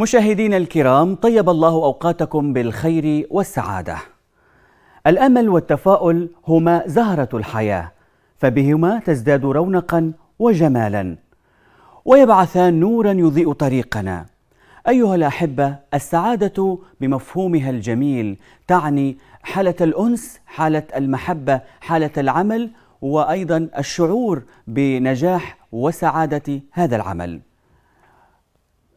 مشاهدينا الكرام طيب الله اوقاتكم بالخير والسعاده. الامل والتفاؤل هما زهره الحياه فبهما تزداد رونقا وجمالا ويبعثان نورا يضيء طريقنا. ايها الاحبه السعاده بمفهومها الجميل تعني حاله الانس، حاله المحبه، حاله العمل وايضا الشعور بنجاح وسعاده هذا العمل.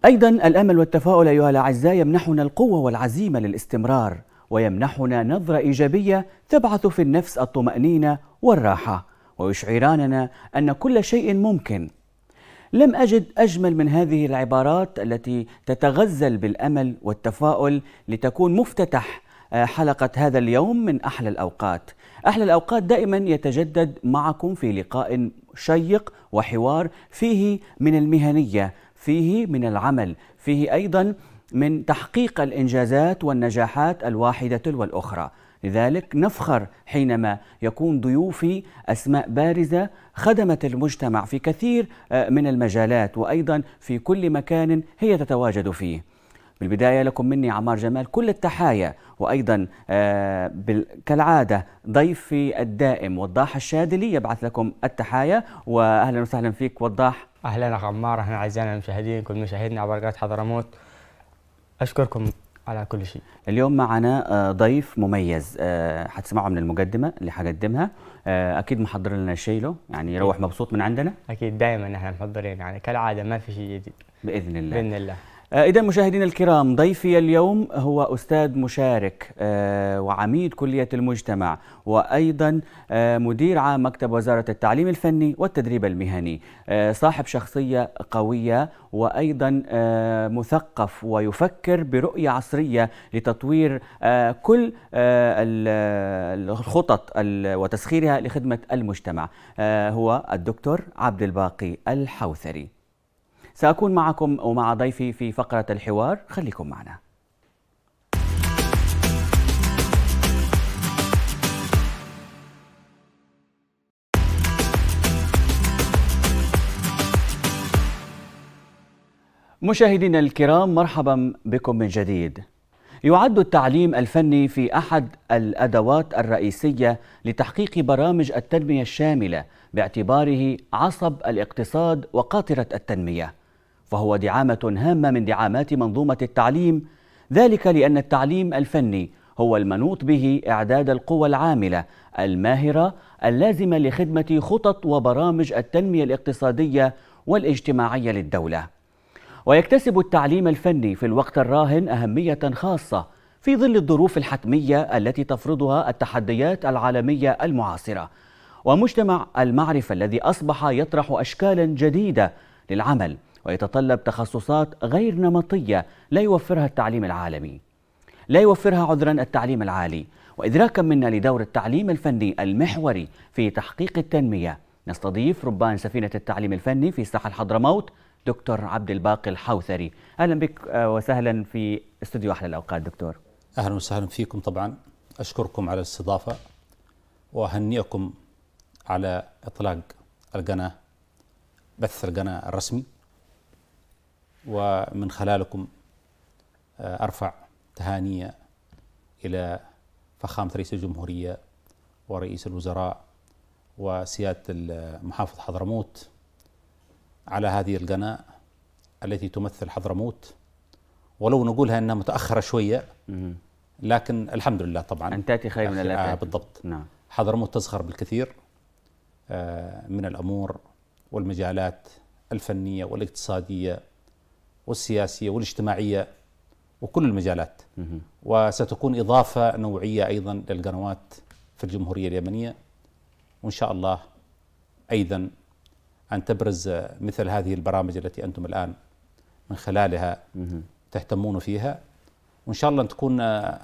أيضا الأمل والتفاؤل أيها الأعزاء يمنحنا القوة والعزيمة للاستمرار ويمنحنا نظرة إيجابية تبعث في النفس الطمأنينة والراحة ويشعراننا أن كل شيء ممكن لم أجد أجمل من هذه العبارات التي تتغزل بالأمل والتفاؤل لتكون مفتتح آه، حلقة هذا اليوم من أحلى الأوقات أحلى الأوقات دائما يتجدد معكم في لقاء شيق وحوار فيه من المهنية فيه من العمل فيه أيضا من تحقيق الإنجازات والنجاحات الواحدة تلو الأخرى لذلك نفخر حينما يكون ضيوفي اسماء بارزه خدمت المجتمع في كثير آه، من المجالات وايضا في كل مكان هي تتواجد فيه بالبداية لكم مني عمار جمال كل التحايا وأيضا آه، كالعادة ضيفي الدائم وضاح الشادلي يبعث لكم التحايا وأهلا وسهلا فيك وضاح أهلا أخ عمار أهلا أعزائنا المشاهدين كل مشاهدنا على بركات حضرموت أشكركم على كل شيء اليوم معنا آه، ضيف مميز آه، حتسمعه من المقدمه اللي حقدمها اكيد محضر لنا شيء له يعني يروح مبسوط من عندنا اكيد دائما نحن محضرين يعني كالعاده ما في شيء جديد باذن الله باذن الله آه، إذا مشاهدينا الكرام ضيفي اليوم هو أستاذ مشارك آه، وعميد كلية المجتمع وأيضا آه، مدير عام مكتب وزارة التعليم الفني والتدريب المهني صاحب شخصية قوية وأيضا مثقف ويفكر برؤية عصرية لتطوير كل الخطط وتسخيرها لخدمة المجتمع هو الدكتور عبد الباقي الحوثري سأكون معكم ومع ضيفي في فقرة الحوار خليكم معنا مشاهدينا الكرام مرحبا بكم من جديد يعد التعليم الفني في احد الادوات الرئيسيه لتحقيق برامج التنميه الشامله باعتباره عصب الاقتصاد وقاطره التنميه فهو دعامة هامة من دعامات منظومة التعليم ذلك لأن التعليم الفني هو المنوط به إعداد القوى العاملة الماهرة اللازمة لخدمة خطط وبرامج التنمية الاقتصادية والاجتماعية للدولة. ويكتسب التعليم الفني في الوقت الراهن أهمية خاصة في ظل الظروف الحتمية التي تفرضها التحديات العالمية المعاصرة. ومجتمع المعرفة الذي أصبح يطرح أشكالا جديدة للعمل ويتطلب تخصصات غير نمطية لا يوفرها التعليم العالمي لا يوفرها عذرا التعليم العالي وإدراكا منا لدور التعليم الفني المحوري في تحقيق التنمية نستضيف ربان سفينة التعليم الفني في ساحة حضرموت دكتور عبد الباقي الحوثري أهلا بك آه، وسهلا في استوديو أحلى الأوقات دكتور أهلا وسهلا فيكم طبعا أشكركم على الاستضافة وأهنئكم على إطلاق القناة بث القناة الرسمي ومن خلالكم آه، أرفع تهاني إلى فخامة رئيس الجمهورية ورئيس الوزراء وسيادة المحافظ حضرموت على هذه القناة التي تمثل حضرموت ولو نقولها أنها متأخرة شوية لكن الحمد لله طبعا أن تأتي خير من لا آه، بالضبط نعم حضرموت تزخر بالكثير آه، من الأمور والمجالات الفنية والاقتصادية والسياسية والاجتماعية وكل المجالات وستكون إضافة نوعية أيضا للقنوات في الجمهورية اليمنية وإن شاء الله أيضا أن تبرز مثل هذه البرامج التي أنتم الآن من خلالها تهتمون فيها وان شاء الله ان تكون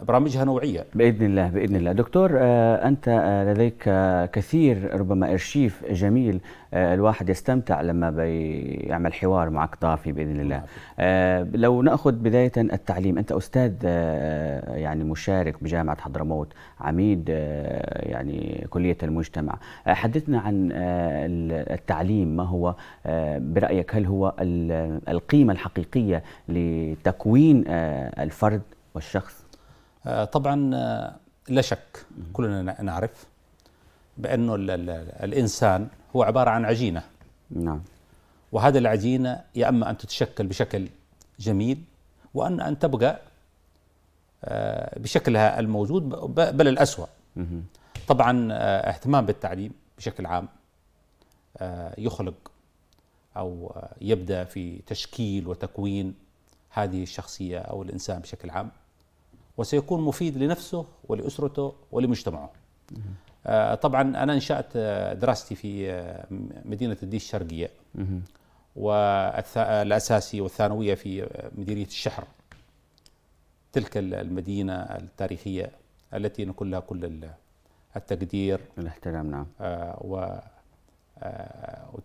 برامجها نوعيه باذن الله باذن الله دكتور آه، انت آه، لديك آه، كثير ربما ارشيف جميل آه، الواحد يستمتع لما بيعمل حوار معك طافي باذن الله. نعم. آه، لو ناخذ بدايه التعليم، انت استاذ آه، يعني مشارك بجامعه حضرموت، عميد يعني كليه المجتمع، حدثنا عن التعليم ما هو برايك هل هو القيمه الحقيقيه لتكوين الفرد والشخص؟ طبعا لا شك كلنا نعرف بأنه الـ الـ الإنسان هو عبارة عن عجينة نعم وهذه العجينة يا أما أن تتشكل بشكل جميل وأن أن تبقى آه، بشكلها الموجود بل الأسوأ طبعا آه، اهتمام بالتعليم بشكل عام آه، يخلق أو يبدأ في تشكيل وتكوين هذه الشخصية أو الإنسان بشكل عام وسيكون مفيد لنفسه ولأسرته ولمجتمعه آه، طبعا انا انشات آه، دراستي في آه، مدينه الديش الشرقيه والاساسي والثانويه في مديريه الشحر تلك المدينه التاريخيه التي نقول لها كل التقدير الاحترام نعم و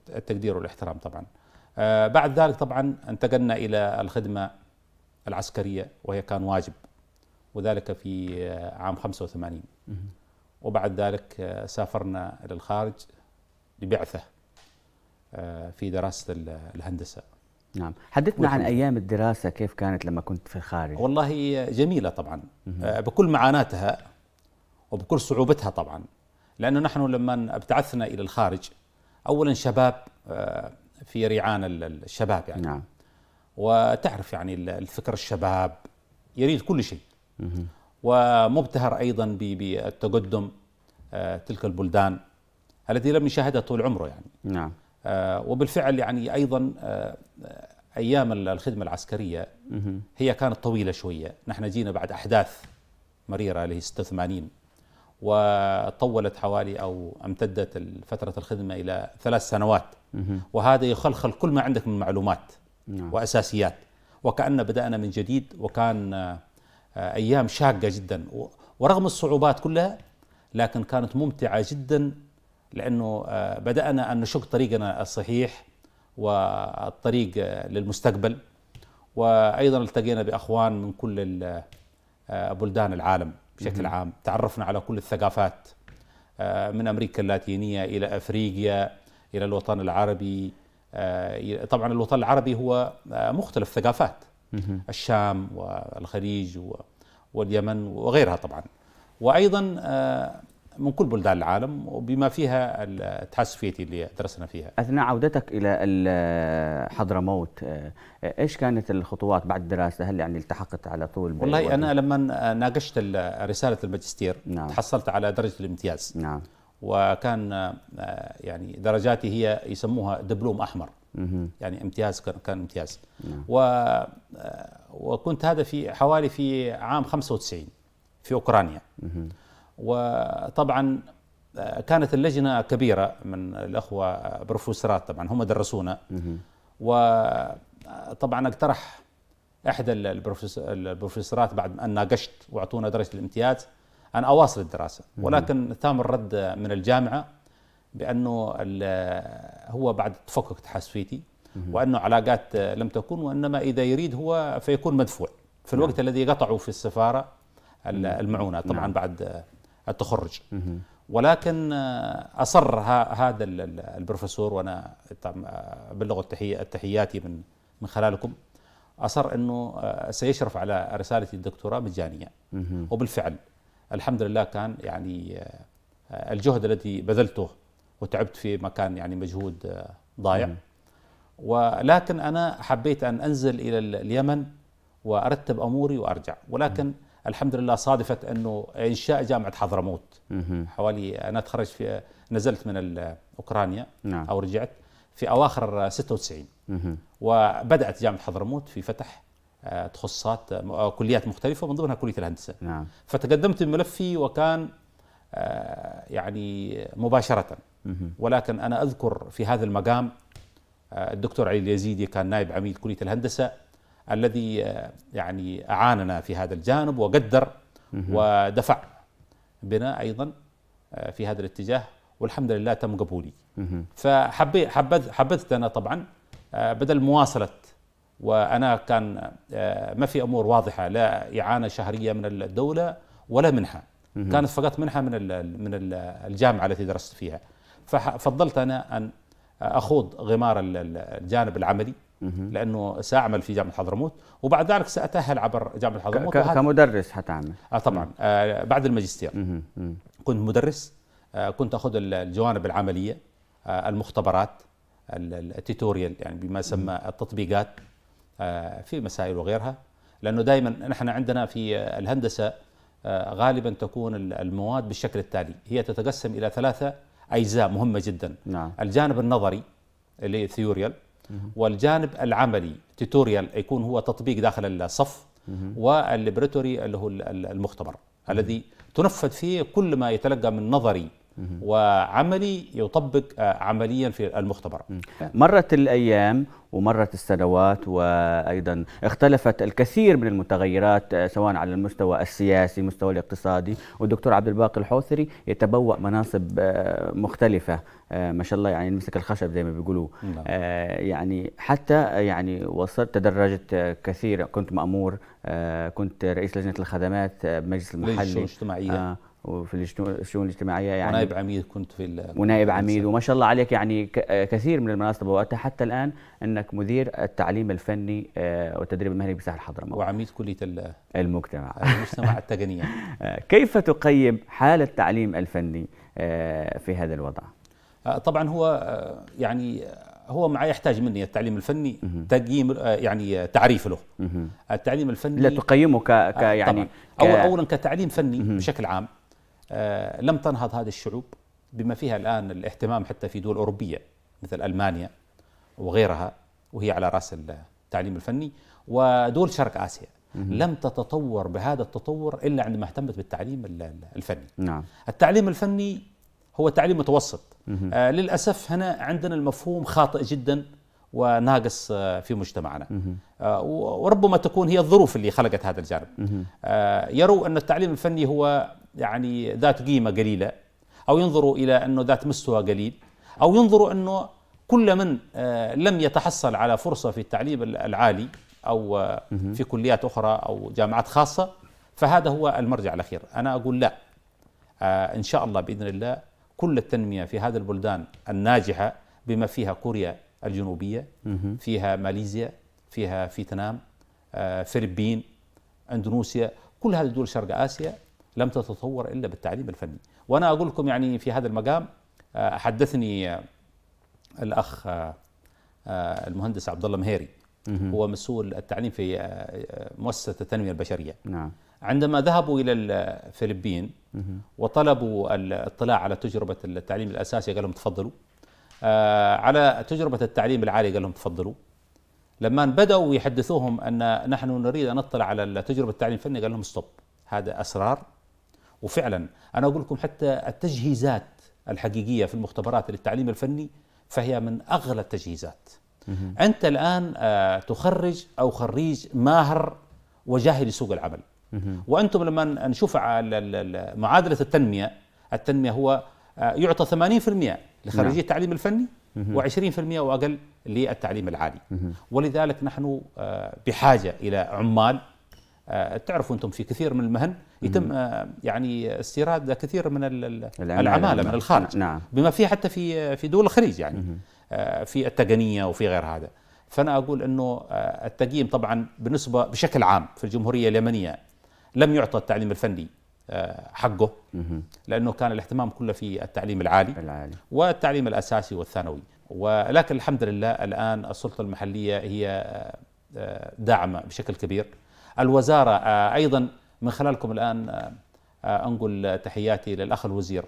التقدير والاحترام طبعا بعد ذلك طبعا انتقلنا الى الخدمه العسكريه وهي كان واجب وذلك في عام 85 وبعد ذلك آه، سافرنا إلى الخارج لبعثة آه، في دراسة الهندسة نعم حدثنا عن أيام الدراسة كيف كانت لما كنت في الخارج والله جميلة طبعا آه، بكل معاناتها وبكل صعوبتها طبعا لأنه نحن لما ابتعثنا إلى الخارج أولا شباب في ريعان الشباب يعني نعم. وتعرف يعني الفكر الشباب يريد كل شيء ومبتهر أيضا بالتقدم آه، تلك البلدان التي لم يشاهدها طول عمره يعني نعم آه، وبالفعل يعني أيضا آه، أيام الخدمة العسكرية هي كانت طويلة شوية نحن جينا بعد أحداث مريرة اللي هي 86 وطولت حوالي أو امتدت فترة الخدمة إلى ثلاث سنوات وهذا يخلخل كل ما عندك من معلومات نعم. وأساسيات وكأن بدأنا من جديد وكان ايام شاقه جدا ورغم الصعوبات كلها لكن كانت ممتعه جدا لانه آه، بدانا ان نشق طريقنا الصحيح والطريق آه، للمستقبل وايضا التقينا باخوان من كل آه، بلدان العالم بشكل عام تعرفنا على كل الثقافات من امريكا اللاتينيه الى افريقيا الى الوطن العربي طبعا الوطن العربي هو مختلف ثقافات الشام والخليج واليمن وغيرها طبعا وايضا آه، من كل بلدان العالم وبما فيها الاتحاد السوفيتي اللي درسنا فيها اثناء عودتك الى حضرموت آه، ايش كانت الخطوات بعد الدراسه هل يعني التحقت على طول والله انا لما ناقشت رساله الماجستير نعم. تحصلت على درجه الامتياز نعم وكان آه، يعني درجاتي هي يسموها دبلوم احمر يعني امتياز كان امتياز نعم. و آه، وكنت هذا في حوالي في عام 95 في اوكرانيا وطبعا آه، كانت اللجنه كبيره من الاخوه آه، بروفيسورات طبعا هم درسونا وطبعا اقترح احدى البروفيسورات بعد ان ناقشت واعطونا درجه الامتياز ان اواصل الدراسه ولكن تم الرد من الجامعه بانه هو بعد تفكك تحالفيتي وانه علاقات لم تكن وانما اذا يريد هو فيكون مدفوع في نعم. الوقت نعم. الذي قطعوا في السفاره المعونه طبعا نعم. بعد التخرج ولكن اصر هذا البروفيسور وانا ابلغ تحياتي من من خلالكم اصر انه سيشرف على رساله الدكتوراه مجانيه وبالفعل الحمد لله كان يعني الجهد الذي بذلته وتعبت في مكان يعني مجهود آه، ضايع م. ولكن أنا حبيت أن أنزل إلى اليمن وأرتب أموري وأرجع ولكن م. الحمد لله صادفت أنه إنشاء جامعة حضرموت م. حوالي أنا تخرج في نزلت من أوكرانيا نعم. أو رجعت في أواخر 96 وبدأت جامعة حضرموت في فتح آه، تخصصات آه، كليات مختلفة من ضمنها كلية الهندسة نعم. فتقدمت بملفي وكان يعني مباشرة ولكن أنا أذكر في هذا المقام آه، الدكتور علي اليزيدي كان نائب عميد كلية الهندسة الذي آه، يعني أعاننا في هذا الجانب وقدر ودفع بنا أيضا آه، في هذا الاتجاه والحمد لله تم قبولي فحبيت حبذت أنا طبعا بدل مواصلة وأنا كان ما في أمور واضحة لا إعانة شهرية من الدولة ولا منحة كانت فقط منحة من من الجامعة التي درست فيها ففضلت انا ان اخوض غمار الجانب العملي لانه ساعمل في جامعه حضرموت وبعد ذلك ساتاهل عبر جامعه حضرموت كمدرس حتعمل آه طبعا آه بعد الماجستير كنت مدرس آه كنت اخذ الجوانب العمليه آه المختبرات التيتوريال يعني بما يسمى التطبيقات آه في مسائل وغيرها لانه دائما نحن عندنا في الهندسه آه غالبا تكون المواد بالشكل التالي هي تتقسم الى ثلاثه اجزاء مهمه جدا نعم. الجانب النظري اللي ثيوريال والجانب العملي تيتوريال يكون هو تطبيق داخل الصف والليبرتوري اللي هو المختبر الذي تنفذ فيه كل ما يتلقى من نظري وعملي يطبق آه، عمليا في المختبر مرت الأيام ومرت السنوات وأيضا اختلفت الكثير من المتغيرات آه، سواء على المستوى السياسي المستوى الاقتصادي والدكتور عبد الباقي الحوثري يتبوأ مناصب آه، مختلفة ما شاء الله يعني مسك الخشب زي ما بيقولوا نعم. يعني حتى يعني وصلت تدرجت كثير كنت مأمور كنت رئيس لجنة الخدمات بمجلس المحلي الاجتماعية وفي الشؤون الاجتماعيه يعني ونائب عميد كنت في ونائب عميد وما شاء الله عليك يعني كثير من المناصب وقتها حتى الان انك مدير التعليم الفني آه، والتدريب المهني بساحه حضرموت وعميد كليه المجتمع المجتمع التقنيه آه، كيف تقيم حال التعليم الفني آه، في هذا الوضع؟ طبعا هو يعني هو ما يحتاج مني التعليم الفني تقييم يعني تعريف له التعليم الفني لا تقيمه ك يعني اولا كتعليم فني بشكل عام آه، لم تنهض هذه الشعوب بما فيها الآن الاهتمام حتى في دول أوروبية مثل ألمانيا وغيرها وهي على رأس التعليم الفني ودول شرق آسيا لم تتطور بهذا التطور إلا عندما اهتمت بالتعليم الفني نعم. التعليم الفني هو تعليم متوسط آه للأسف هنا عندنا المفهوم خاطئ جدا وناقص آه، في مجتمعنا آه وربما تكون هي الظروف اللي خلقت هذا الجانب آه يروا أن التعليم الفني هو يعني ذات قيمة قليلة أو ينظروا إلى أنه ذات مستوى قليل أو ينظروا أنه كل من آه، لم يتحصل على فرصة في التعليم العالي أو آه، في كليات أخرى أو جامعات خاصة فهذا هو المرجع الأخير أنا أقول لا آه، إن شاء الله بإذن الله كل التنمية في هذه البلدان الناجحة بما فيها كوريا الجنوبية فيها ماليزيا فيها فيتنام فلبين اندونيسيا كل هذه دول شرق اسيا لم تتطور الا بالتعليم الفني وانا اقول لكم يعني في هذا المقام آه، حدثني آه، الاخ آه، المهندس عبد الله مهيري هو مسؤول التعليم في مؤسسه التنميه البشريه نعم عندما ذهبوا الى الفلبين وطلبوا الاطلاع على تجربه التعليم الاساسي قال لهم تفضلوا على تجربه التعليم العالي قال لهم تفضلوا لما بداوا يحدثوهم ان نحن نريد ان نطلع على تجربه التعليم الفني قال لهم ستوب هذا اسرار وفعلا انا اقول لكم حتى التجهيزات الحقيقيه في المختبرات للتعليم الفني فهي من اغلى التجهيزات. انت الان آه، تخرج او خريج ماهر وجاهل لسوق العمل. وانتم لما نشوف على معادله التنميه، التنميه هو آه، يعطى 80% لخريجي نعم. التعليم الفني و20% واقل للتعليم العالي. ولذلك نحن آه، بحاجه الى عمال آه، تعرفوا انتم في كثير من المهن يتم آه، يعني استيراد كثير من العماله نعم. من الخارج نعم. بما فيه حتى في آه، في دول الخليج يعني في التقنيه وفي غير هذا فانا اقول انه التقييم طبعا بالنسبه بشكل عام في الجمهوريه اليمنيه لم يعطى التعليم الفني حقه لانه كان الاهتمام كله في التعليم العالي, العالي. والتعليم الاساسي والثانوي ولكن الحمد لله الان السلطه المحليه هي داعمه بشكل كبير الوزارة آه، أيضا من خلالكم الآن آه، آه، أنقل تحياتي للأخ الوزير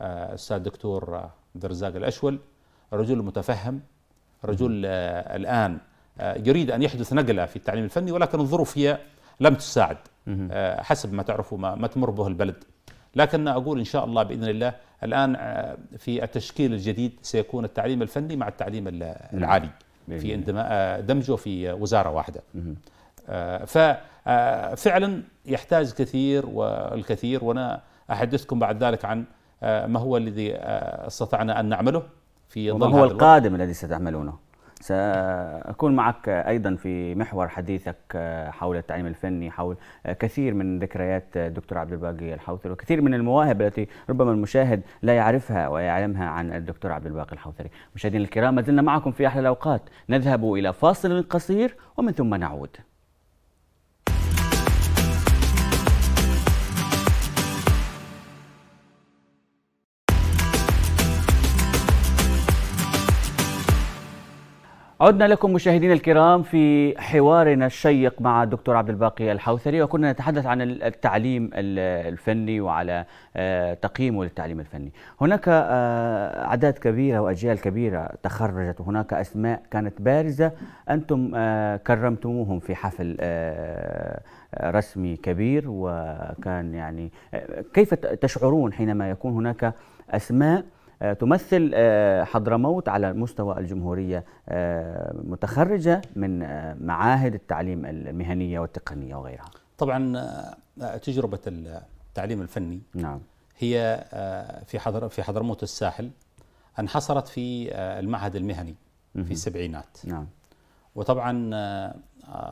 الأستاذ دكتور عبد الرزاق الأشول رجل متفهم رجل الآن يريد أن يحدث نقلة في التعليم الفني ولكن الظروف هي لم تساعد حسب ما تعرفوا ما, ما تمر به البلد لكن أقول إن شاء الله بإذن الله الآن في التشكيل الجديد سيكون التعليم الفني مع التعليم العالي في دمجه في وزارة واحدة آه، ففعلا آه، يحتاج كثير والكثير وانا احدثكم بعد ذلك عن آه، ما هو الذي استطعنا ان نعمله في ظل هو القادم الذي ستعملونه سأكون معك أيضا في محور حديثك حول التعليم الفني حول كثير من ذكريات الدكتور عبد الباقي الحوثري وكثير من المواهب التي ربما المشاهد لا يعرفها ويعلمها عن الدكتور عبد الباقي الحوثري مشاهدينا الكرام ما زلنا معكم في أحلى الأوقات نذهب إلى فاصل قصير ومن ثم نعود عدنا لكم مشاهدينا الكرام في حوارنا الشيق مع الدكتور عبد الباقي الحوثري وكنا نتحدث عن التعليم الفني وعلى آه، تقييمه للتعليم الفني. هناك آه، اعداد كبيره واجيال كبيره تخرجت وهناك اسماء كانت بارزه انتم آه، كرمتموهم في حفل رسمي كبير وكان يعني كيف تشعرون حينما يكون هناك اسماء آه، تمثل آه، حضرموت على مستوى الجمهورية آه، متخرجة من معاهد التعليم المهنية والتقنية وغيرها طبعا تجربة التعليم الفني نعم. هي في حضر في حضرموت الساحل انحصرت في المعهد المهني في السبعينات نعم. وطبعا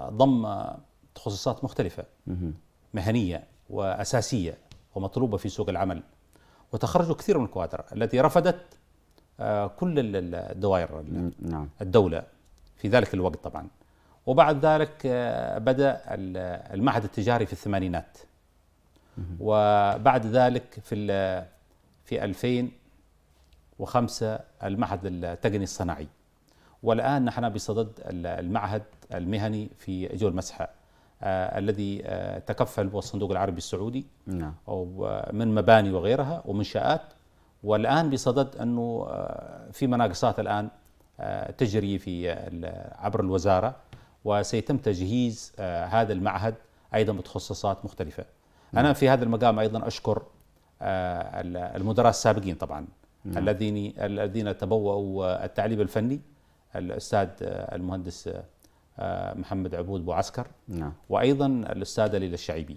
ضم تخصصات مختلفة مهنية وأساسية ومطلوبة في سوق العمل وتخرجوا كثير من الكوادر التي رفضت آه، كل الدوائر نعم. الدولة في ذلك الوقت طبعا وبعد ذلك آه، بدأ المعهد التجاري في الثمانينات وبعد ذلك في في 2005 المعهد التقني الصناعي والآن نحن بصدد المعهد المهني في جو المسحة آه، الذي آه، تكفل به الصندوق العربي السعودي نعم. ومن آه، مباني وغيرها ومنشآت والآن بصدد أنه في مناقصات الآن تجري في عبر الوزارة وسيتم تجهيز هذا المعهد أيضا بتخصصات مختلفة نعم. أنا في هذا المقام أيضا أشكر المدراء السابقين طبعا نعم. الذين الذين تبوأوا التعليم الفني الأستاذ المهندس آه، محمد عبود بوعسكر نعم. وايضا الاستاذ ليلى الشعيبي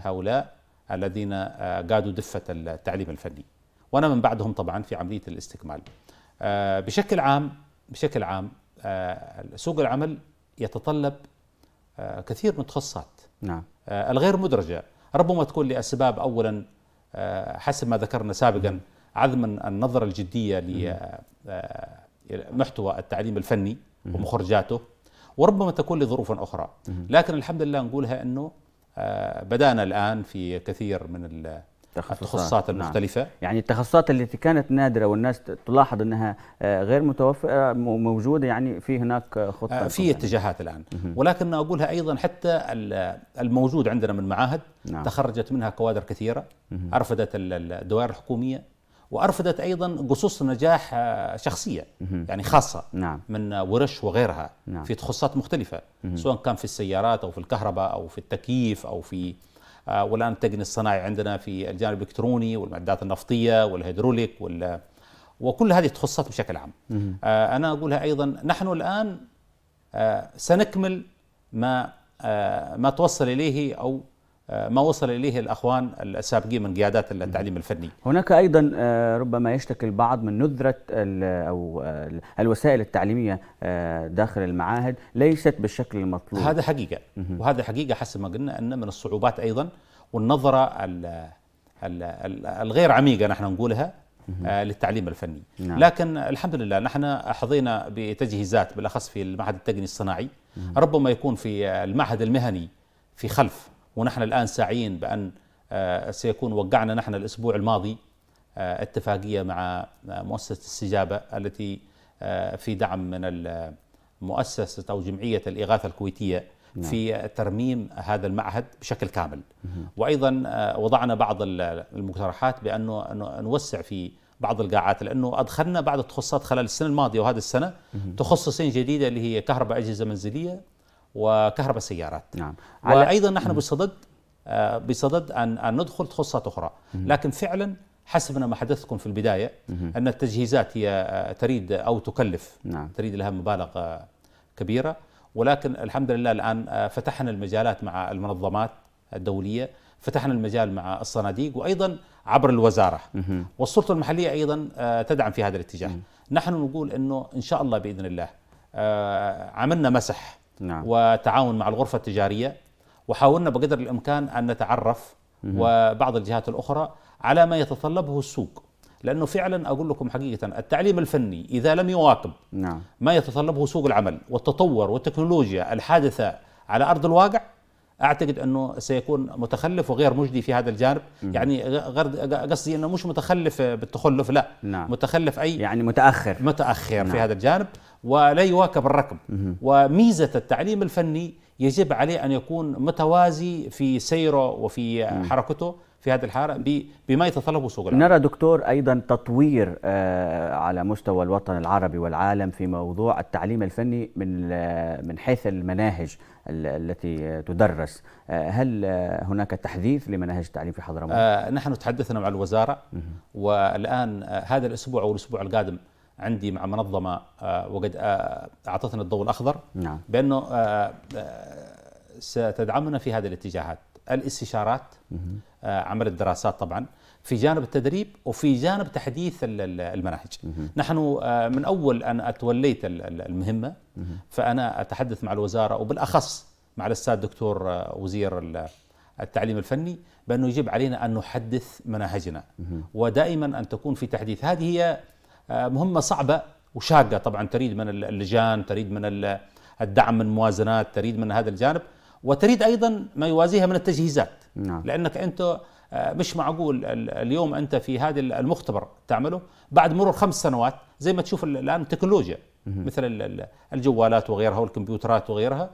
هؤلاء الذين آه، قادوا دفه التعليم الفني وانا من بعدهم طبعا في عمليه الاستكمال آه، بشكل عام بشكل عام سوق العمل يتطلب كثير من التخصصات نعم. الغير مدرجه ربما تكون لاسباب اولا حسب ما ذكرنا سابقا عدم النظره الجديه لمحتوى التعليم الفني ومخرجاته وربما تكون لظروف أخرى لكن الحمد لله نقولها أنه آه، بدأنا الآن في كثير من التخصصات, نعم. المختلفة نعم. يعني التخصصات التي كانت نادرة والناس تلاحظ أنها آه، غير متوفرة آه، موجودة يعني في هناك خطة في اتجاهات الآن ولكن أقولها أيضا حتى الموجود عندنا من معاهد نعم. تخرجت منها كوادر كثيرة أرفدت الدوائر الحكومية وارفضت ايضا قصص نجاح آه، شخصيه يعني خاصه نعم. من ورش وغيرها نعم. في تخصصات مختلفه مم. سواء كان في السيارات او في الكهرباء او في التكييف او في آه، والان التقني الصناعي عندنا في الجانب الالكتروني والمعدات النفطيه والهيدروليك وال وكل هذه التخصصات بشكل عام مم. آه، انا اقولها ايضا نحن الان سنكمل ما ما توصل اليه او آه، ما وصل اليه الاخوان السابقين من قيادات التعليم الفني. هناك ايضا آه، ربما يشتكي البعض من نذره او الوسائل التعليميه آه، داخل المعاهد ليست بالشكل المطلوب. هذا حقيقه وهذا حقيقه حسب ما قلنا ان من الصعوبات ايضا والنظره الغير عميقه نحن نقولها للتعليم الفني. نعم. لكن الحمد لله نحن حظينا بتجهيزات بالاخص في المعهد التقني الصناعي ربما يكون في المعهد المهني في خلف ونحن الآن ساعيين بأن آه، سيكون وقعنا نحن الأسبوع الماضي آه، اتفاقية مع آه، مؤسسة السجابة التي في دعم من مؤسسة أو جمعية الإغاثة الكويتية نعم. في ترميم هذا المعهد بشكل كامل وأيضا وضعنا بعض المقترحات بأنه نوسع في بعض القاعات لانه ادخلنا بعض التخصصات خلال السنه الماضيه وهذه السنه تخصصين جديده اللي هي كهرباء اجهزه منزليه وكهرباء السيارات نعم وايضا نحن بصدد آه، بصدد ان ان ندخل تخصصات اخرى لكن فعلا حسب ما حدثتكم في البدايه ان التجهيزات هي آه، تريد او تكلف نعم. تريد لها مبالغ آه، كبيره ولكن الحمد لله الان فتحنا المجالات مع المنظمات الدوليه فتحنا المجال مع الصناديق وايضا عبر الوزاره والسلطه المحليه ايضا تدعم في هذا الاتجاه نحن نقول انه ان شاء الله باذن الله عملنا مسح نعم. وتعاون مع الغرفة التجارية وحاولنا بقدر الإمكان أن نتعرف مم. وبعض الجهات الأخرى على ما يتطلبه السوق لأنه فعلا أقول لكم حقيقة التعليم الفني إذا لم يواكب نعم. ما يتطلبه سوق العمل والتطور والتكنولوجيا الحادثة على أرض الواقع اعتقد انه سيكون متخلف وغير مجدي في هذا الجانب م. يعني قصدي انه مش متخلف بالتخلف لا نعم. متخلف اي يعني متاخر متاخر نعم. في هذا الجانب ولا يواكب الركب م. وميزه التعليم الفني يجب عليه ان يكون متوازي في سيره وفي م. حركته في هذه الحالة بما يتطلبه سوق العمل نرى دكتور أيضا تطوير آه، على مستوى الوطن العربي والعالم في موضوع التعليم الفني من من حيث المناهج التي تدرس آه، هل هناك تحديث لمناهج التعليم في حضرموت؟ آه، نحن تحدثنا مع الوزارة والآن هذا الأسبوع أو الأسبوع القادم عندي مع منظمة وقد أعطتنا الضوء الأخضر نعم. بأنه ستدعمنا في هذه الاتجاهات الاستشارات آه، عمل الدراسات طبعا في جانب التدريب وفي جانب تحديث المناهج نحن آه، من أول أن أتوليت المهمة فأنا أتحدث مع الوزارة وبالأخص مع الأستاذ دكتور آه، وزير التعليم الفني بأنه يجب علينا أن نحدث مناهجنا ودائما أن تكون في تحديث هذه هي مهمة صعبة وشاقة طبعا تريد من اللجان تريد من الدعم من موازنات تريد من هذا الجانب وتريد أيضا ما يوازيها من التجهيزات نعم. لأنك أنت آه، مش معقول اليوم أنت في هذا المختبر تعمله بعد مرور خمس سنوات زي ما تشوف الآن التكنولوجيا مثل الجوالات وغيرها والكمبيوترات وغيرها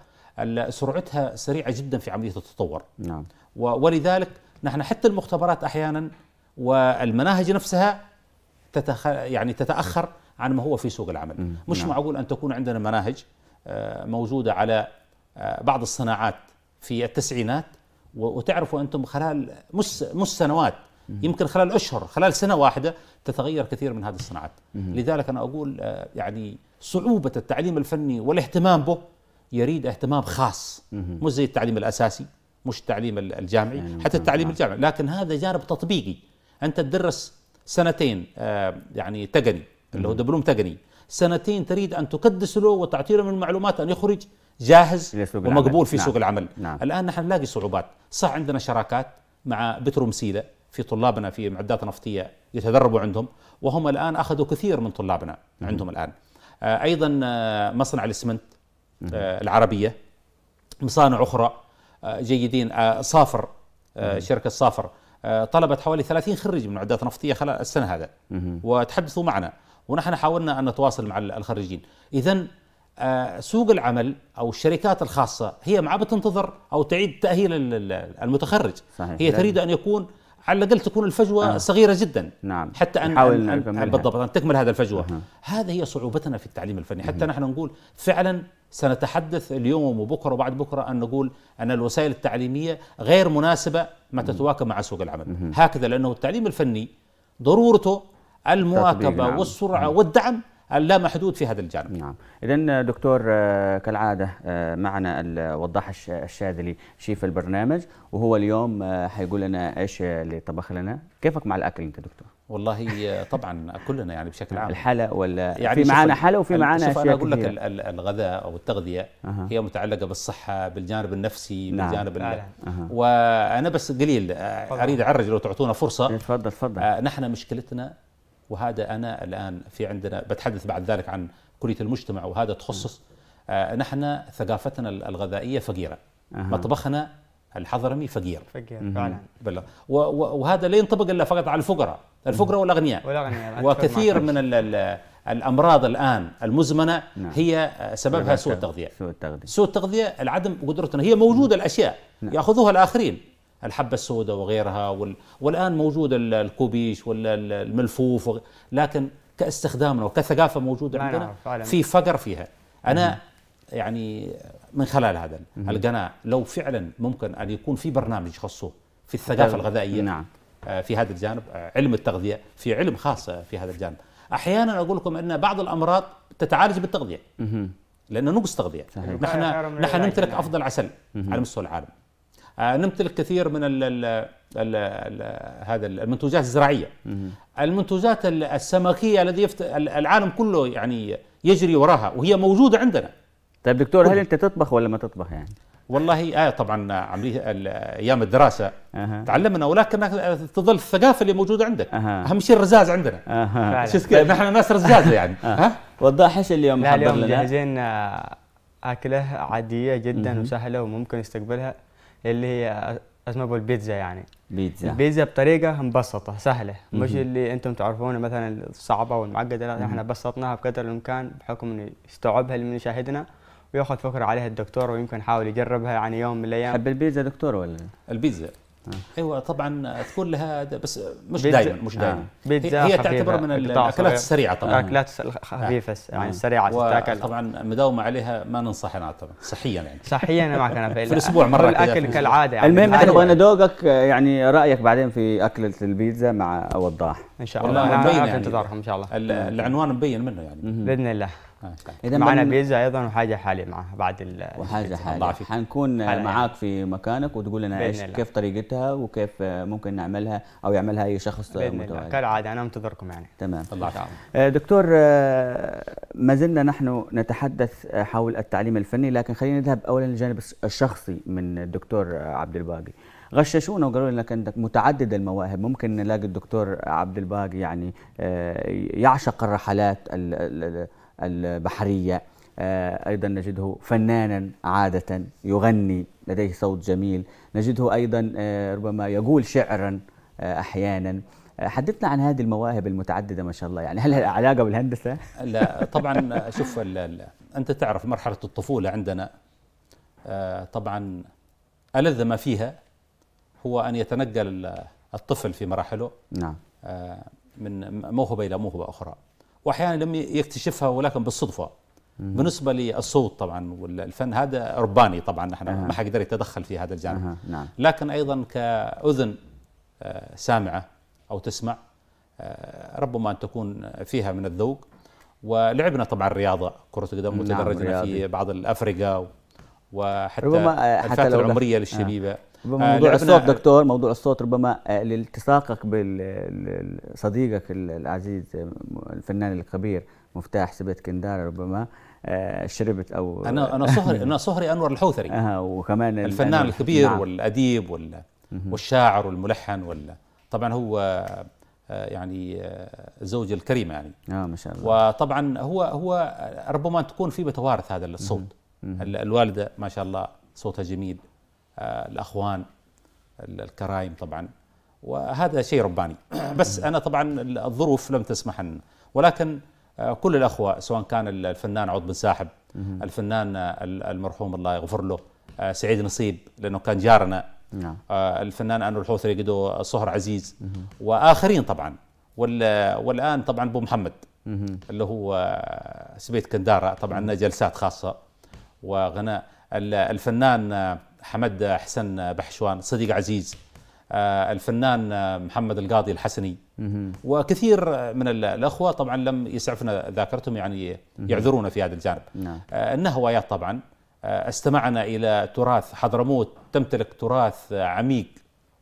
سرعتها سريعة جدا في عملية التطور نعم. ولذلك نحن حتى المختبرات أحيانا والمناهج نفسها تتخ... يعني تتأخر عن ما هو في سوق العمل مش نعم. معقول أن تكون عندنا مناهج آه، موجودة على آه، بعض الصناعات في التسعينات وتعرفوا انتم خلال مش مش سنوات يمكن خلال اشهر خلال سنه واحده تتغير كثير من هذه الصناعات لذلك انا اقول آه، يعني صعوبه التعليم الفني والاهتمام به يريد اهتمام خاص مش زي التعليم الاساسي مش التعليم الجامعي يعني حتى التعليم الجامعي لكن هذا جانب تطبيقي انت تدرس سنتين آه، يعني تقني اللي هو دبلوم تقني سنتين تريد ان تكدس له وتعطي له من المعلومات ان يخرج جاهز ومقبول في نعم. سوق العمل نعم. الآن نحن نلاقي صعوبات صح عندنا شراكات مع بترو مسيدة في طلابنا في معدات نفطية يتدربوا عندهم وهم الآن أخذوا كثير من طلابنا م- عندهم الآن آه أيضا آه، مصنع الإسمنت آه العربية مصانع أخرى آه جيدين آه، صافر آه، م- شركة صافر طلبت حوالي 30 خريج من معدات نفطية خلال السنة هذا وتحدثوا معنا ونحن حاولنا أن نتواصل مع الخريجين إذا آه، سوق العمل او الشركات الخاصه هي ما بتنتظر او تعيد تاهيل المتخرج صحيح هي تريد ان يكون على الاقل تكون الفجوه آه. صغيره جدا نعم حتى ان, أن, أن بالضبط ان تكمل هذا الفجوه آه. هذه هي صعوبتنا في التعليم الفني حتى آه. نحن نقول فعلا سنتحدث اليوم وبكره وبعد بكره ان نقول ان الوسائل التعليميه غير مناسبه ما تتواكب مع سوق العمل هكذا لانه التعليم الفني ضرورته المواكبه نعم. والسرعه والدعم اللا محدود في هذا الجانب نعم إذا دكتور آه، كالعادة آه، معنا الوضاح الشاذلي شيف البرنامج وهو اليوم آه، حيقول لنا إيش اللي طبخ لنا كيفك مع الأكل أنت دكتور والله طبعا كلنا يعني بشكل عام الحلا ولا يعني في معانا حلا وفي معانا اشياء انا اقول لك الغذاء او التغذيه أه. هي متعلقه بالصحه بالجانب النفسي نعم. بالجانب نعم. أه. وانا بس قليل اريد اعرج لو تعطونا فرصه تفضل تفضل نحن مشكلتنا وهذا أنا الآن في عندنا بتحدث بعد ذلك عن كلية المجتمع وهذا تخصص آه نحن ثقافتنا الغذائية فقيرة أه. مطبخنا الحضرمي فقير فقير فعلا وهذا لا ينطبق الا فقط على الفقراء الفقراء والاغنياء والاغنياء وكثير من الامراض الان المزمنه نعم. هي سببها سوء التغذيه سوء التغذيه سوء التغذيه العدم قدرتنا هي موجوده الاشياء نعم. ياخذوها الاخرين الحبة السوداء وغيرها وال... والآن موجود الكوبيش والملفوف وغ... لكن كاستخدامنا وكثقافة موجودة نعم، عندنا في فقر فيها أنا يعني من خلال هذا القناة لو فعلا ممكن أن يكون في برنامج يخصه في الثقافة طيب. الغذائية نعم. آه، في هذا الجانب آه، علم التغذية في علم خاص آه، في هذا الجانب أحيانا أقول لكم أن بعض الأمراض تتعالج بالتغذية لأنه نقص تغذية نحن نحن يعني نمتلك يعني. أفضل عسل على مستوى العالم آه، نمتلك كثير من الـ الـ الـ الـ هذا المنتوجات الزراعيه المنتوجات السمكيه الذي يفت... العالم كله يعني يجري وراها وهي موجوده عندنا طيب دكتور هل انت تطبخ ولا ما تطبخ يعني والله اه طبعا آه، عمليه ايام الدراسه أه. تعلمنا ولكن آه، تظل الثقافه اللي موجوده عندك أه. اهم شيء الرزاز عندنا أه. شو طيب،, طيب. نحن ناس رزازه يعني أه. وضح ايش اليوم لا اليوم جاهزين اكله عاديه جدا وسهله وممكن يستقبلها اللي هي اسمها البيتزا يعني بيتزا البيتزا بطريقه مبسطه سهله مش اللي انتم تعرفونه مثلا الصعبه والمعقده لا احنا بسطناها بقدر الامكان بحكم انه يستوعبها اللي من يشاهدنا وياخذ فكره عليها الدكتور ويمكن يحاول يجربها يعني يوم من الايام حب البيتزا دكتور ولا البيتزا آه. ايوه طبعا اذكر لها بس مش دائما مش دائما آه. بيتزا هي تعتبر من الاكلات السريعه طبعا الاكلات الخفيفه آه. يعني السريعه تتاكل طبعا مداومه عليها ما ننصح انا طبعا صحيا يعني صحيا انا معك انا في, الاسبوع مره الاكل كالعاده يعني المهم نبغى ندوقك يعني رايك بعدين في اكله البيتزا مع وضاح يعني. ان شاء الله والله مبين يعني انتظارهم ان شاء الله العنوان مبين منه يعني باذن الله آه، اذا معنا بيزا ايضا وحاجه حالي معها بعد ال وحاجه حالي حنكون معاك في مكانك وتقول لنا ايش كيف طريقتها وكيف ممكن نعملها او يعملها اي شخص متواجد كالعاده انا منتظركم يعني تمام الله آه، دكتور آه، ما زلنا نحن نتحدث حول التعليم الفني لكن خلينا نذهب اولا للجانب الشخصي من الدكتور عبد الباقي غششونا وقالوا لك عندك متعدد المواهب ممكن نلاقي الدكتور عبد الباقي يعني يعشق الرحلات البحرية آه، أيضا نجده فنانا عادة يغني لديه صوت جميل نجده أيضا آه، ربما يقول شعرا آه، أحيانا حدثنا عن هذه المواهب المتعددة ما شاء الله يعني هل لها علاقة بالهندسة؟ لا طبعا شوف أنت تعرف مرحلة الطفولة عندنا طبعا ألذ ما فيها هو أن يتنقل الطفل في مراحله نعم من موهبة إلى موهبة أخرى واحيانا لم يكتشفها ولكن بالصدفه مم. بالنسبه للصوت طبعا والفن هذا رباني طبعا نحن أه. ما حقدر يتدخل في هذا الجانب أه. نعم. لكن ايضا كاذن آه، سامعه او تسمع آه، ربما ان تكون فيها من الذوق ولعبنا طبعا رياضه كره القدم نعم، وتدرجنا نعم في بعض الافرقه وحتى ربما آه، حتى العمريه للشبيبه آه. آه، موضوع الصوت دكتور موضوع الصوت ربما آه، لالتصاقك بصديقك العزيز آه، الفنان الكبير مفتاح سبيت كندار ربما شربت او انا انا صهري انا صهري انور الحوثري آه وكمان الفنان الكبير نعم. والاديب والشاعر والملحن وال طبعا هو يعني زوج الكريمة يعني اه ما شاء الله وطبعا هو هو ربما تكون في متوارث هذا الصوت الوالدة ما شاء الله صوتها جميل آه، الاخوان الكرايم طبعا وهذا شيء رباني بس انا طبعا الظروف لم تسمح ان ولكن آه، كل الاخوه سواء كان الفنان عوض بن ساحب الفنان آه، المرحوم الله يغفر له سعيد نصيب لانه كان جارنا نعم. الفنان انور الحوثري قدو صهر عزيز واخرين طبعا والان طبعا ابو محمد اللي هو سبيت كنداره طبعا جلسات خاصه وغناء الفنان حمد حسن بحشوان صديق عزيز آه، الفنان آه، محمد القاضي الحسني وكثير من الاخوه طبعا لم يسعفنا ذاكرتهم يعني يعذرونا في هذا الجانب نعم. النهوايات آه، هوايات طبعا استمعنا الى تراث حضرموت تمتلك تراث عميق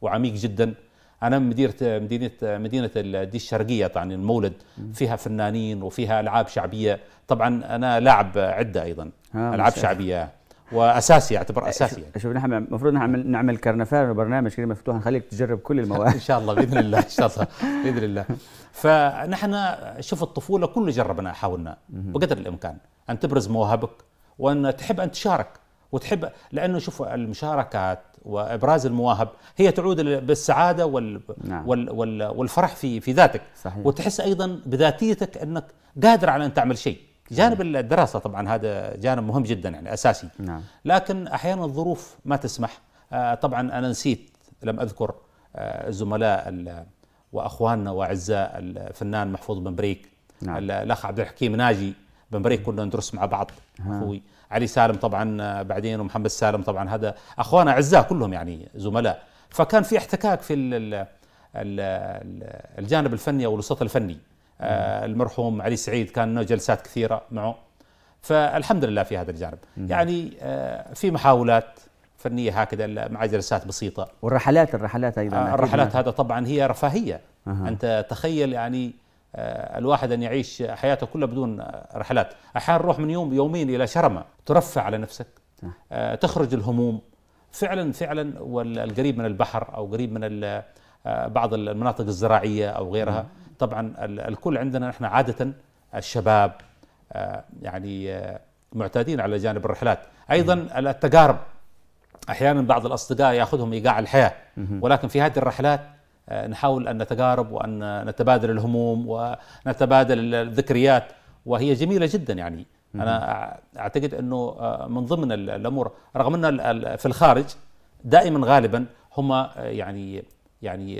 وعميق جدا انا من مديره مدينه مدينه الدي الشرقيه طبعا المولد فيها فنانين وفيها العاب شعبيه طبعا انا لاعب عده ايضا العاب شعبيه واساسي يعتبر اساسي يعني. شوف نحن المفروض نعمل نعمل كرنفال وبرنامج كذا مفتوح نخليك تجرب كل المواد ان شاء الله باذن الله ان شاء الله باذن الله فنحن شوف الطفوله كله جربنا حاولنا بقدر الامكان ان تبرز مواهبك وان تحب ان تشارك وتحب لانه شوف المشاركات وابراز المواهب هي تعود بالسعاده وال نعم. وال وال والفرح في في ذاتك صحيح. وتحس ايضا بذاتيتك انك قادر على ان تعمل شيء جانب الدراسه طبعا هذا جانب مهم جدا يعني اساسي نعم. لكن احيانا الظروف ما تسمح آه، طبعا انا نسيت لم اذكر آه، زملاء واخواننا واعزاء الفنان محفوظ بن بريك نعم. الاخ عبد الحكيم ناجي بن بريك كنا ندرس مع بعض اخوي علي سالم طبعا آه، بعدين ومحمد سالم طبعا هذا اخوانا اعزاء كلهم يعني زملاء فكان في احتكاك في الجانب الفني او الوسط الفني آه، المرحوم علي سعيد كان له جلسات كثيره معه فالحمد لله في هذا الجانب يعني آه، في محاولات فنيه هكذا مع جلسات بسيطه والرحلات الرحلات ايضا آه، الرحلات نعم. هذا طبعا هي رفاهيه أه. انت تخيل يعني الواحد ان يعيش حياته كلها بدون رحلات احيانا نروح من يوم يومين الى شرمه ترفع على نفسك نعم. أه. تخرج الهموم فعلا فعلا والقريب من البحر او قريب من بعض المناطق الزراعيه او غيرها أه. طبعا الكل عندنا نحن عادة الشباب آه، يعني آه، معتادين على جانب الرحلات أيضا التجارب أحيانا بعض الأصدقاء يأخذهم إيقاع الحياة ولكن في هذه الرحلات آه، نحاول أن نتقارب وأن نتبادل الهموم ونتبادل الذكريات وهي جميلة جدا يعني أنا أعتقد أنه من ضمن الأمور رغم أن في الخارج دائما غالبا هم يعني يعني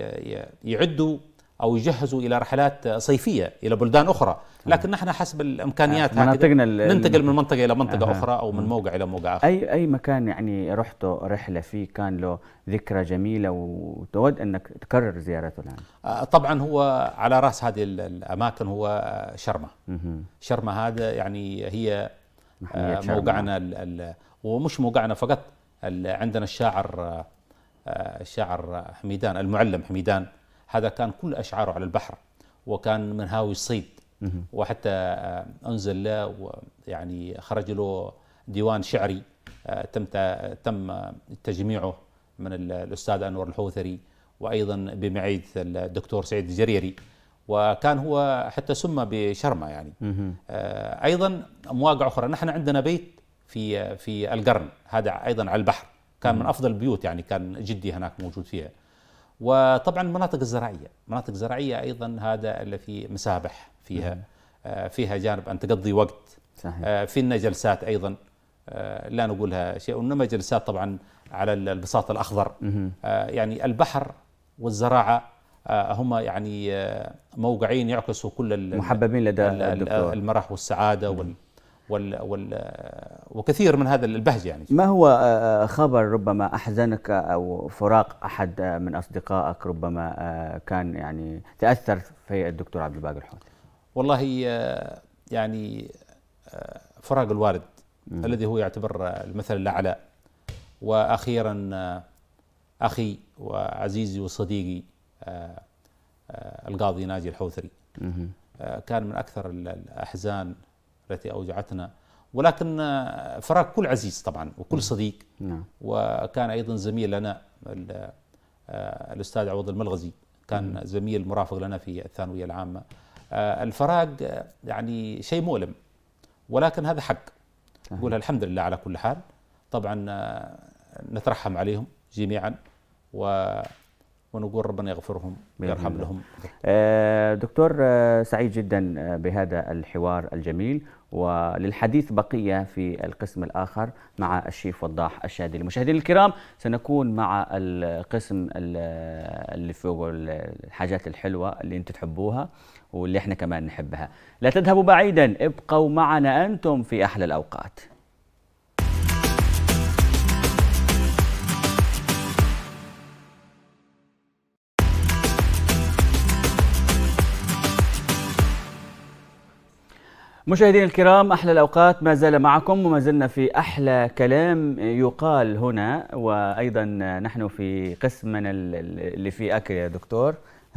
يعدوا او يجهزوا الى رحلات صيفيه الى بلدان اخرى لكن نحن حسب الامكانيات آه، مناطقنا ننتقل من منطقه الى منطقه أه. اخرى او من موقع الى موقع اخر اي اي مكان يعني رحته رحله فيه كان له ذكرى جميله وتود انك تكرر زيارته الان آه، طبعا هو على راس هذه الاماكن هو شرمه شرمه هذا يعني هي آه، موقعنا ومش موقعنا فقط عندنا الشاعر الشاعر حميدان المعلم حميدان هذا كان كل أشعاره على البحر وكان من هاوي الصيد وحتى آه، أنزل له يعني خرج له ديوان شعري آه، تم تم تجميعه من الأستاذ أنور الحوثري وأيضا بمعيد الدكتور سعيد الجريري وكان هو حتى سمى بشرمة يعني آه، أيضا مواقع أخرى نحن عندنا بيت في في القرن هذا أيضا على البحر كان من أفضل البيوت يعني كان جدي هناك موجود فيها وطبعا المناطق الزراعيه، المناطق الزراعيه ايضا هذا اللي في مسابح فيها آه، فيها جانب ان تقضي وقت صحيح. آه، في جلسات ايضا آه، لا نقولها شيء وانما جلسات طبعا على البساط الاخضر يعني البحر والزراعه هم يعني موقعين يعكسوا كل محببين لدى الدكتور المرح والسعاده وال وال وال وكثير من هذا البهج يعني ما هو آه، آه، خبر ربما أحزنك أو فراق أحد آه، من أصدقائك ربما كان يعني تأثر في الدكتور عبد الباقي الحوت والله يعني فراق الوالد م. الذي هو يعتبر المثل الأعلى وأخيرا أخي وعزيزي وصديقي القاضي ناجي الحوثري كان من أكثر الأحزان التي أوجعتنا ولكن آه، فراق كل عزيز طبعا وكل نعم. صديق نعم. وكان أيضا زميل لنا آه، الأستاذ عوض الملغزي كان نعم. زميل مرافق لنا في الثانوية العامة آه، الفراق يعني شيء مؤلم ولكن هذا حق نقول الحمد لله على كل حال طبعا نترحم عليهم جميعا و ونقول ربنا يغفرهم ويرحم لهم آه، دكتور آه، سعيد جدا آه، بهذا الحوار الجميل وللحديث بقية في القسم الآخر مع الشيف وضاح الشادي المشاهدين الكرام سنكون مع القسم اللي فوق الحاجات الحلوة اللي أنتم تحبوها واللي احنا كمان نحبها لا تذهبوا بعيدا ابقوا معنا أنتم في أحلى الأوقات مشاهدينا الكرام احلى الاوقات ما زال معكم وما زلنا في احلى كلام يقال هنا وايضا نحن في قسمنا اللي في اكل يا دكتور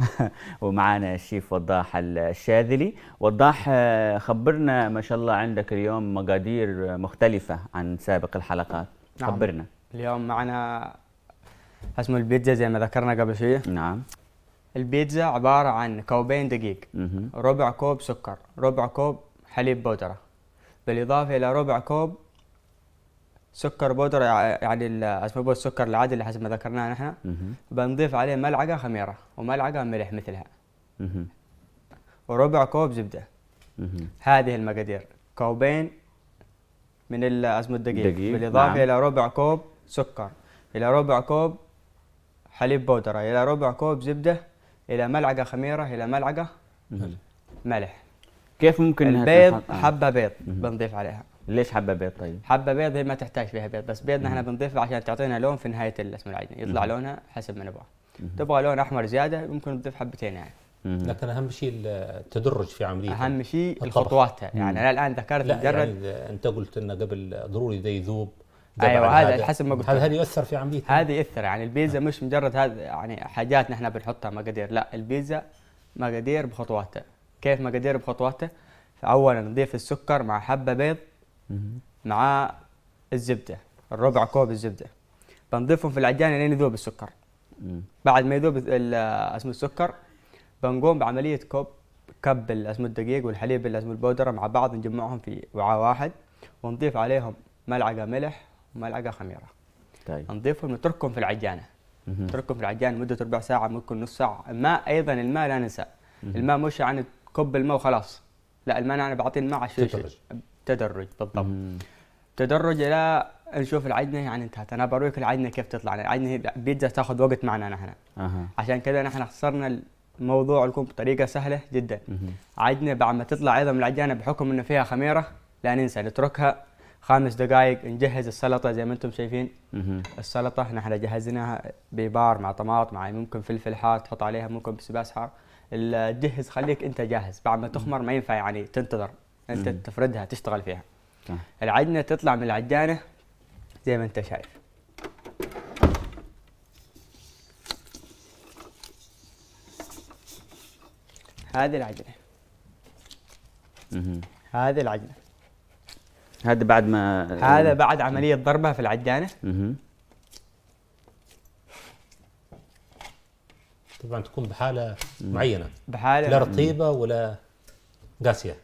ومعنا الشيف وضاح الشاذلي وضاح آه، خبرنا ما شاء الله عندك اليوم مقادير مختلفه عن سابق الحلقات نعم. خبرنا اليوم معنا اسمه البيتزا زي ما ذكرنا قبل شويه نعم البيتزا عباره عن كوبين دقيق ربع كوب سكر ربع كوب حليب بودرة بالإضافة إلى ربع كوب سكر بودرة يعني اسمه السكر العادي اللي حسب ما ذكرناه نحن بنضيف عليه ملعقة خميرة وملعقة ملح مثلها وربع كوب زبدة هذه المقادير كوبين من اسمه الدقيق بالإضافة نعم. إلى ربع كوب سكر إلى ربع كوب حليب بودرة إلى ربع كوب زبدة إلى ملعقة خميرة إلى ملعقة ملح كيف ممكن البيض آه. حبه بيض بنضيف عليها ليش حبه بيض طيب؟ حبه بيض هي ما تحتاج فيها بيض بس بيضنا احنا بنضيفه عشان تعطينا لون في نهايه الاسم العجينه يطلع لونها حسب ما نبغى تبغى لون احمر زياده ممكن نضيف حبتين يعني لكن اهم شيء التدرج في عمليه اهم شيء الخطوات يعني انا الان ذكرت يعني مجرد يعني انت قلت انه قبل ضروري ده يذوب ايوه هذا حسب ما قلت هذا يؤثر في عمليه هذا يؤثر يعني البيتزا آه. مش مجرد هذا يعني حاجات نحن بنحطها مقادير لا البيتزا مقادير بخطواتها كيف مقادير بخطواته اولا نضيف السكر مع حبه بيض مع الزبده الربع كوب الزبده بنضيفهم في العجان لين يذوب السكر بعد ما يذوب اسم السكر بنقوم بعمليه كوب كب اسم الدقيق والحليب اسم البودره مع بعض نجمعهم في وعاء واحد ونضيف عليهم ملعقه ملح وملعقه خميره طيب نضيفهم نتركهم في العجانه نتركهم في العجان مده ربع ساعه ممكن نص ساعه الماء ايضا الماء لا ننسى الماء مش عن كب الماء وخلاص لا المانع انا بعطيه الماء على تدرج تدرج بالضبط مم. تدرج الى نشوف العجنه يعني انتهت انا بوريك العجنه كيف تطلع العجنه بيتزا تاخذ وقت معنا نحن أه. عشان كذا نحن خسرنا الموضوع لكم بطريقه سهله جدا مم. عجنه بعد ما تطلع ايضا من العجانه بحكم انه فيها خميره لا ننسى نتركها خمس دقائق نجهز السلطه زي ما انتم شايفين مم. السلطه نحن جهزناها ببار مع طماط مع ممكن فلفل حار تحط عليها ممكن بسباس حار تجهز خليك انت جاهز بعد ما تخمر ما ينفع يعني تنتظر انت مم. تفردها تشتغل فيها طيب. العجنه تطلع من العجانه زي ما انت شايف هذه العجنه هذه العجنه هذا بعد ما هذا آه. بعد عمليه ضربها في العجانه مم. طبعا تكون بحاله معينه بحاله لا رطيبه ولا قاسيه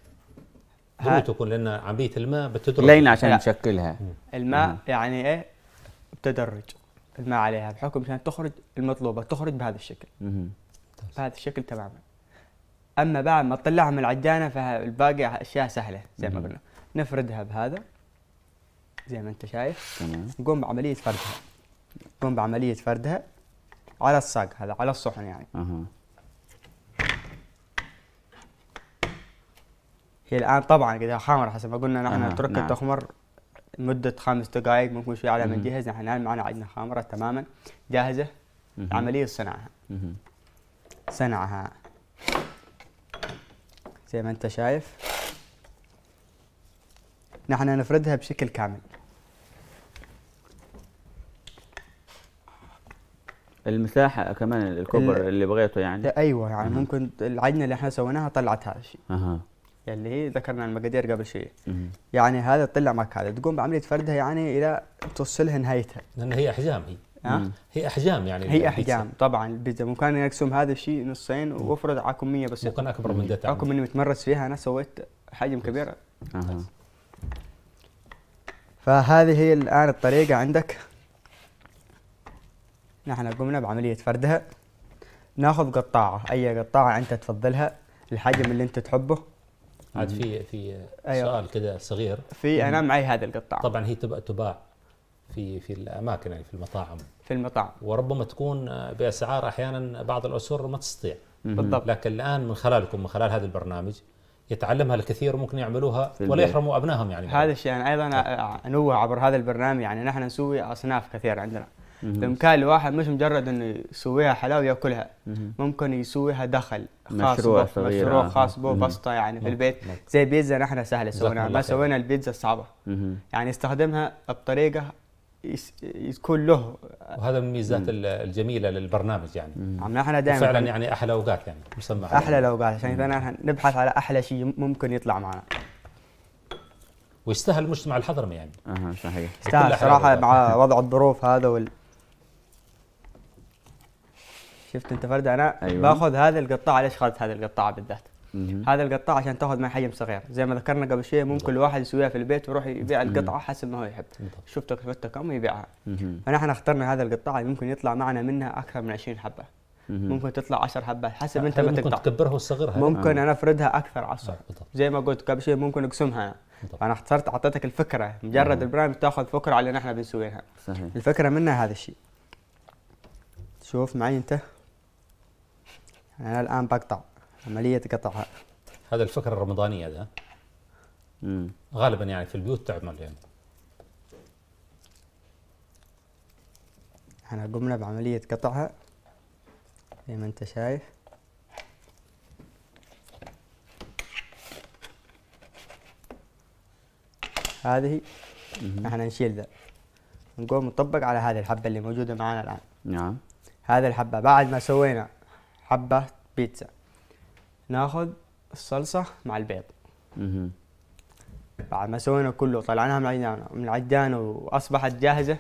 ضروري تكون لان عمليه الماء بتدرج لين عشان تشكلها الماء مم. يعني ايه بتدرج الماء عليها بحكم عشان تخرج المطلوبه تخرج بهذا الشكل مم. بهذا الشكل تماما اما بعد ما تطلعها من العجانه فالباقي اشياء سهله زي ما قلنا نفردها بهذا زي ما انت شايف تمام نقوم بعمليه فردها نقوم بعمليه فردها على الساق هذا على الصحن يعني أه. هي الان طبعا اذا حامر حسب ما قلنا نحن آه. نعم. تخمر مده خمس دقائق ممكن شوي على ما نجهز نحن الان معنا عندنا خامره تماما جاهزه عمليه صنعها صنعها زي ما انت شايف نحن نفردها بشكل كامل المساحه كمان الكبر اللي بغيته يعني ايوه يعني أه. ممكن العجنه اللي احنا سويناها طلعت هذا الشيء اها اللي هي ذكرنا المقادير قبل شوي يعني هذا تطلع معك هذا تقوم بعمليه فردها يعني الى توصلها نهايتها لان هي احجام هي أه؟ هي احجام يعني هي احجام طبعا البيتزا ممكن اقسم هذا الشيء نصين وافرد على كميه بس ممكن اكبر من ده حكم اني متمرس فيها انا سويت حجم كبير أه. فهذه هي الان الطريقه عندك نحن قمنا بعملية فردها ناخذ قطاعة أي قطاعة أنت تفضلها الحجم اللي أنت تحبه عاد في في أيوة. سؤال كذا صغير في أنا معي هذه القطاعة طبعا هي تباع في في الأماكن يعني في المطاعم في المطاعم وربما تكون بأسعار أحيانا بعض الأسر ما تستطيع بالضبط لكن الآن من خلالكم من خلال هذا البرنامج يتعلمها الكثير وممكن يعملوها ولا يحرموا ابنائهم يعني هذا الشيء يعني ايضا انوه عبر هذا البرنامج يعني نحن نسوي اصناف كثير عندنا بامكان الواحد مش مجرد انه يسويها حلاوه ياكلها ممكن يسويها دخل خاص مشروع مشروع خاص به بسطه يعني في البيت زي بيتزا نحن سهله سوينا ما سوينا البيتزا الصعبه يعني استخدمها بطريقه يكون له وهذا من الميزات الجميله للبرنامج يعني عم نحن دائما فعلا يعني احلى اوقات يعني مسمى احلى الاوقات عشان كذا نحن نبحث على احلى شيء ممكن يطلع معنا ويستاهل المجتمع الحضرمي يعني اها صحيح يستاهل صراحه مع وضع الظروف هذا وال شفت انت فرد انا أيوة. باخذ هذه القطاع ليش اخذت هذه القطاع بالذات؟ هذا القطاع عشان تاخذ معي حجم صغير زي ما ذكرنا قبل شويه ممكن الواحد يسويها في البيت ويروح يبيع القطعه حسب ما هو يحب شوف تكلفتها كم ويبيعها فنحن اخترنا هذا القطاع اللي ممكن يطلع معنا منها اكثر من 20 حبه ممكن تطلع 10 حبات حسب انت ما تقطع ممكن تكبرها وتصغرها ممكن آه. انا افردها اكثر عصر زي ما قلت قبل شويه ممكن اقسمها انا فانا اخترت اعطيتك الفكره مجرد البرايم تاخذ فكره على اللي نحن بنسويها الفكره منها هذا الشيء شوف معي انت انا الان بقطع عمليه قطعها هذا الرمضانيه ده مم. غالبا يعني في البيوت تعمل يعني احنا قمنا بعملية قطعها زي ما انت شايف هذه احنا نشيل ذا نقوم نطبق على هذه الحبة اللي موجودة معنا الآن نعم هذه الحبة بعد ما سوينا حبة بيتزا ناخذ الصلصة مع البيض بعد ما سوينا كله طلعناها من العجانة من العجانة وأصبحت جاهزة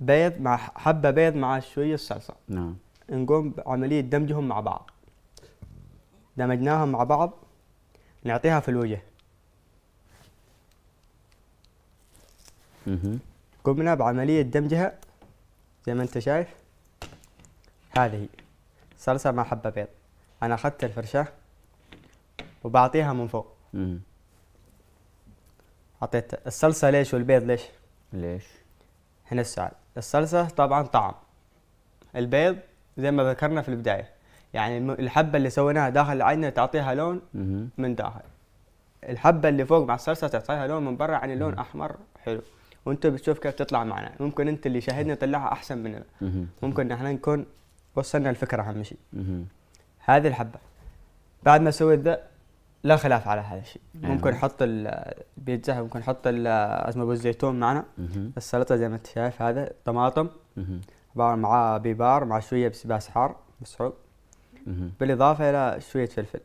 بيض مع حبة بيض مع شوية صلصة نعم نقوم بعملية دمجهم مع بعض دمجناهم مع بعض نعطيها في الوجه قمنا بعملية دمجها زي ما انت شايف هذه صلصه مع حبه بيض انا اخذت الفرشه وبعطيها من فوق اعطيت الصلصه ليش والبيض ليش ليش هنا السؤال الصلصه طبعا طعم البيض زي ما ذكرنا في البدايه يعني الحبه اللي سويناها داخل العجنه تعطيها لون مم. من داخل الحبه اللي فوق مع الصلصه تعطيها لون من برا يعني لون مم. احمر حلو وانت بتشوف كيف تطلع معنا ممكن انت اللي شاهدنا تطلعها احسن مننا ممكن احنا نكون وصلنا الفكره اهم شيء هذه الحبه بعد ما سويت ذا لا خلاف على هذا الشيء أيوة. ممكن نحط البيتزا ممكن نحط ازمه الزيتون معنا السلطه زي ما انت شايف هذا طماطم عباره مع بيبار مع شويه بسباس حار مسحوق. بالاضافه الى شويه فلفل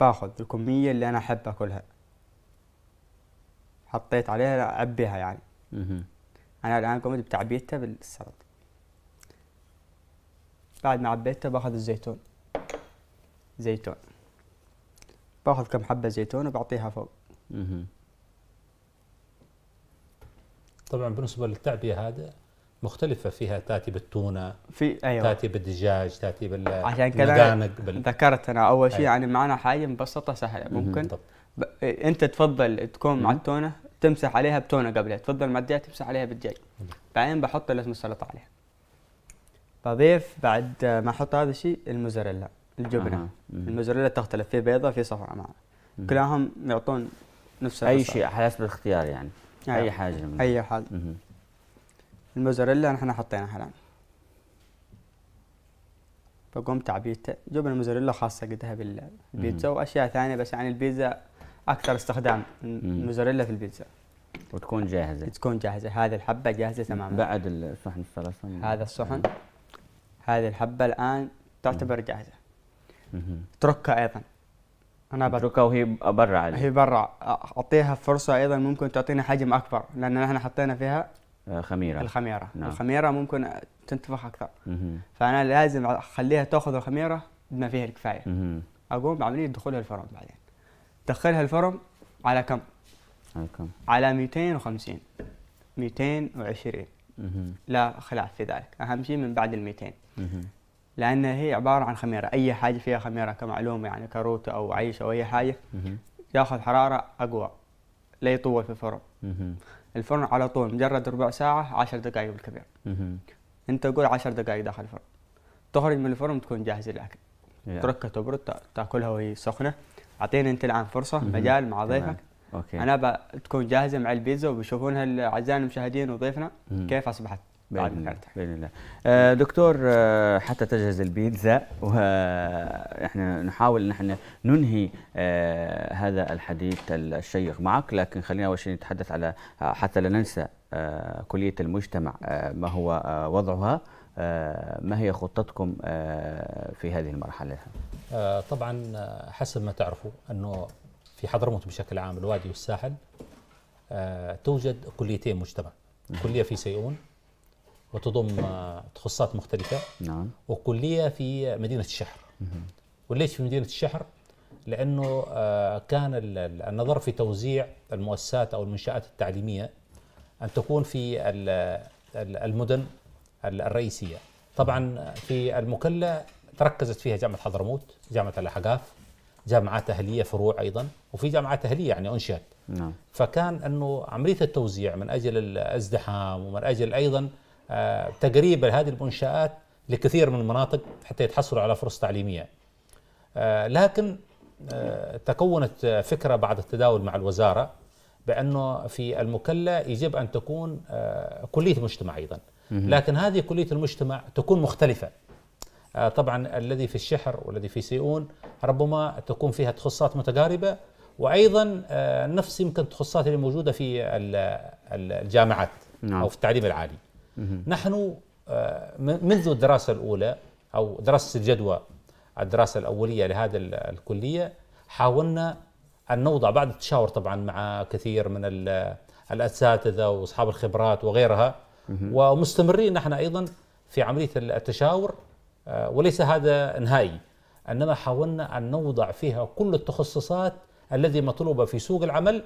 باخذ الكميه اللي انا احب اكلها حطيت عليها اعبيها يعني انا الان قمت بتعبيتها بالسلطه بعد ما عبيته باخذ الزيتون زيتون باخذ كم حبه زيتون وبعطيها فوق طبعا بالنسبه للتعبئه هذا مختلفه فيها تاتي بالتونه في ايوه تاتي بالدجاج تاتي بال عشان كذا بال... ذكرت انا اول شيء أيوة. يعني معنا حاجه مبسطه سهله ممكن طب. ب... انت تفضل تكون مع التونه تمسح عليها بتونه قبلها تفضل مع الدجاج تمسح عليها بالدجاج بعدين بحط لازم السلطه عليها بضيف بعد ما احط هذا الشيء الموزاريلا الجبنه آه. الموزاريلا تختلف في بيضه في صفراء معها كلاهم يعطون نفس اي شيء على حسب الاختيار يعني اي حاجه من اي حاجه الموزاريلا نحن حطينا الان بقوم تعبيته جبنه موزاريلا خاصه قدها بالبيتزا واشياء ثانيه بس يعني البيتزا اكثر استخدام الموزاريلا في البيتزا وتكون جاهزه تكون جاهزه هذه الحبه جاهزه تماما بعد الصحن الصلصه هذا الصحن هذه الحبه الان تعتبر جاهزه اتركها ايضا انا اتركها وهي برا هي برا اعطيها فرصه ايضا ممكن تعطينا حجم اكبر لان احنا حطينا فيها آه، خميره الخميره نعم. الخميره ممكن تنتفخ اكثر مم. فانا لازم اخليها تاخذ الخميره بما فيها الكفايه مم. اقوم بعمليه دخولها الفرن بعدين دخلها الفرن على كم؟ على كم؟ على 250 220 لا خلاف في ذلك اهم شيء من بعد ال 200 لان هي عباره عن خميره اي حاجه فيها خميره كمعلومه يعني كروت او عيش او اي حاجه ياخذ حراره اقوى لا يطول في الفرن الفرن على طول مجرد ربع ساعه 10 دقائق بالكبير انت قول 10 دقائق داخل الفرن تخرج من الفرن تكون جاهزه للاكل تركها تبرد تاكلها وهي سخنه اعطينا انت الان فرصه مجال مع ضيفك اوكي انا بتكون جاهزه مع البيتزا وبيشوفونها الاعزاء المشاهدين وضيفنا مم. كيف اصبحت بعد باذن الله باذن الله آه، دكتور آه، حتى تجهز البيتزا واحنا نحاول ان احنا ننهي آه، هذا الحديث الشيق معك لكن خلينا اول شيء نتحدث على حتى لا ننسى كليه المجتمع ما هو وضعها ما هي خطتكم في هذه المرحله طبعا حسب ما تعرفوا انه في حضرموت بشكل عام الوادي والساحل آه، توجد كليتين مجتمع نعم. كلية في سيئون وتضم آه، تخصصات مختلفة نعم وكلية في مدينة الشحر وليش في مدينة الشحر؟ لأنه آه، كان النظر في توزيع المؤسسات أو المنشآت التعليمية أن تكون في المدن الرئيسية طبعا في المكلا تركزت فيها جامعة حضرموت جامعة الأحقاف جامعات اهليه فروع ايضا وفي جامعات اهليه يعني انشئت نعم فكان انه عمليه التوزيع من اجل الازدحام ومن اجل ايضا آه، تقريب هذه المنشات لكثير من المناطق حتى يتحصلوا على فرص تعليميه آه، لكن آه، تكونت فكره بعد التداول مع الوزاره بانه في المكلا يجب ان تكون كليه مجتمع ايضا لكن هذه كليه المجتمع تكون مختلفه آه، طبعا الذي في الشحر والذي في سيئون ربما تكون فيها تخصصات متقاربه وايضا آه، نفس يمكن التخصصات اللي موجوده في الجامعات نعم. او في التعليم العالي نحن آه، منذ الدراسه الاولى او دراسه الجدوى الدراسه الاوليه لهذا الكليه حاولنا ان نوضع بعد التشاور طبعا مع كثير من الاساتذه واصحاب الخبرات وغيرها ومستمرين نحن ايضا في عمليه التشاور آه، وليس هذا نهائي انما حاولنا ان نوضع فيها كل التخصصات الذي مطلوبه في سوق العمل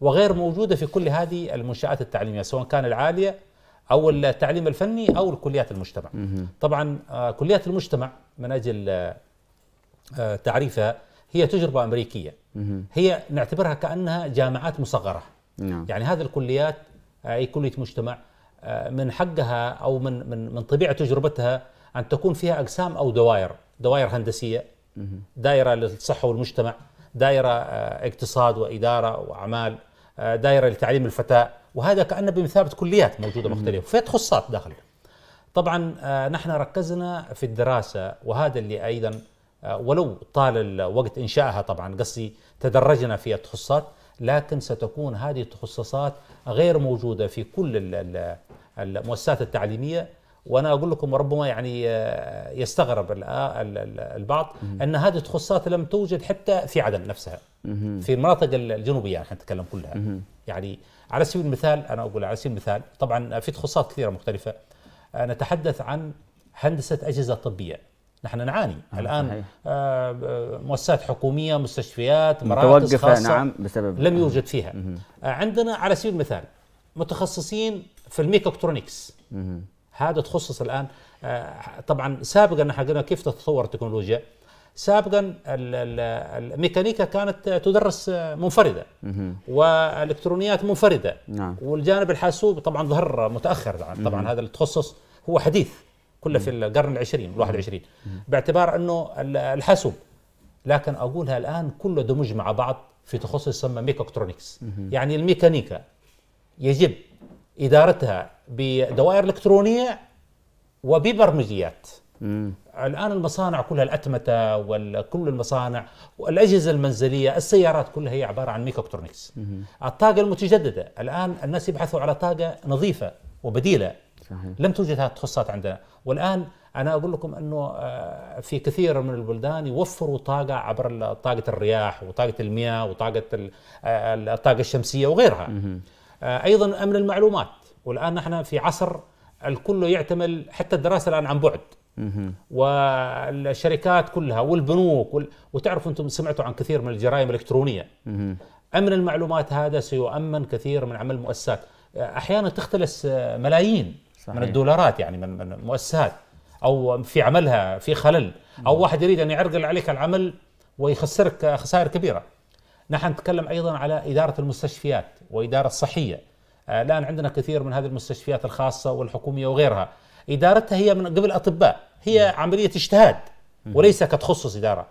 وغير موجوده في كل هذه المنشات التعليميه سواء كان العاليه او التعليم الفني او الكليات المجتمع. طبعا آه، كليات المجتمع من اجل آه، تعريفها هي تجربه امريكيه. هي نعتبرها كانها جامعات مصغره. نعم. يعني هذه الكليات اي كليه مجتمع من حقها او من من من طبيعه تجربتها أن تكون فيها اقسام أو دوائر دوائر هندسية دائرة للصحة والمجتمع دائرة آه، اقتصاد وإدارة وأعمال آه، دائرة لتعليم الفتاة وهذا كأنه بمثابة كليات موجودة مختلفة في تخصصات داخل طبعا آه، نحن ركزنا في الدراسة وهذا اللي أيضا ولو طال الوقت إنشائها طبعا قصدي تدرجنا في التخصصات لكن ستكون هذه التخصصات غير موجودة في كل المؤسسات التعليمية وانا اقول لكم ربما يعني آه، يستغرب آه، البعض ان هذه التخصصات لم توجد حتى في عدن نفسها في المناطق الجنوبيه احنا يعني، نتكلم كلها يعني على سبيل المثال انا اقول على سبيل المثال طبعا في تخصصات كثيره مختلفه آه، نتحدث عن هندسه اجهزه طبيه نحن نعاني نعم، الان مؤسسات حكوميه مستشفيات مراكز خاصه نعم بسبب لم يوجد فيها عندنا على سبيل المثال متخصصين في الميكاترونكس هذا تخصص الان آه، طبعا سابقا حقنا كيف تتطور التكنولوجيا سابقا الميكانيكا كانت تدرس منفرده والالكترونيات منفرده نعم. والجانب الحاسوب طبعا ظهر متاخر طبعا, هذا التخصص هو حديث كله في القرن العشرين الواحد وعشرين باعتبار انه الحاسوب لكن اقولها الان كله دمج مع بعض في تخصص يسمى ميكاترونكس يعني الميكانيكا يجب ادارتها بدوائر الكترونيه وببرمجيات مم. الان المصانع كلها الاتمته وكل المصانع والاجهزه المنزليه السيارات كلها هي عباره عن ميكاترونكس الطاقه المتجدده الان الناس يبحثوا على طاقه نظيفه وبديله صحيح. لم توجد هذه التخصصات عندنا والان انا اقول لكم انه آه، في كثير من البلدان يوفروا طاقه عبر طاقه الرياح وطاقه المياه وطاقه الطاقه آه، الشمسيه وغيرها مم. آه، ايضا امن المعلومات والان نحن في عصر الكل يعتمد حتى الدراسه الان عن بعد والشركات كلها والبنوك وال... وتعرفوا انتم سمعتوا عن كثير من الجرائم الالكترونيه امن المعلومات هذا سيؤمن كثير من عمل المؤسسات آه، احيانا تختلس آه، ملايين صحيح. من الدولارات يعني من من مؤسسات او في عملها في خلل او واحد يريد ان يعرقل عليك العمل ويخسرك خسائر كبيره نحن نتكلم أيضا على إدارة المستشفيات وإدارة الصحية آه، الآن عندنا كثير من هذه المستشفيات الخاصة والحكومية وغيرها إدارتها هي من قبل أطباء هي م. نعم. عملية اجتهاد وليس كتخصص إدارة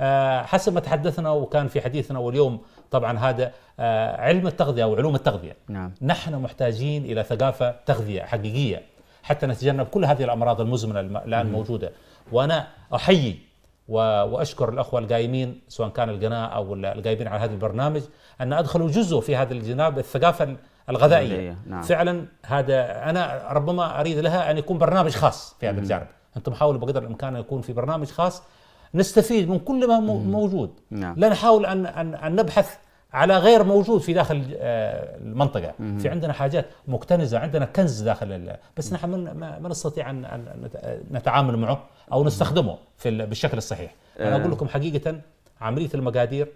آه، حسب ما تحدثنا وكان في حديثنا واليوم طبعا هذا آه، علم التغذية أو علوم التغذية نعم. نحن محتاجين إلى ثقافة تغذية حقيقية حتى نتجنب كل هذه الأمراض المزمنة الآن موجودة وأنا أحيي واشكر الاخوه القايمين سواء كان القناه او القايمين على هذا البرنامج ان ادخلوا جزء في هذا الجناب الثقافه الغذائيه نعم. فعلا هذا انا ربما اريد لها ان يكون برنامج خاص في هذا الجانب انتم حاولوا بقدر الامكان ان يكون في برنامج خاص نستفيد من كل ما موجود نعم. لا نحاول ان ان, أن نبحث على غير موجود في داخل آه، المنطقة مم. في عندنا حاجات مكتنزة عندنا كنز داخل بس نحن ما, ما نستطيع أن نتعامل معه أو نستخدمه في بالشكل الصحيح أنا آه. أقول لكم حقيقة عملية المقادير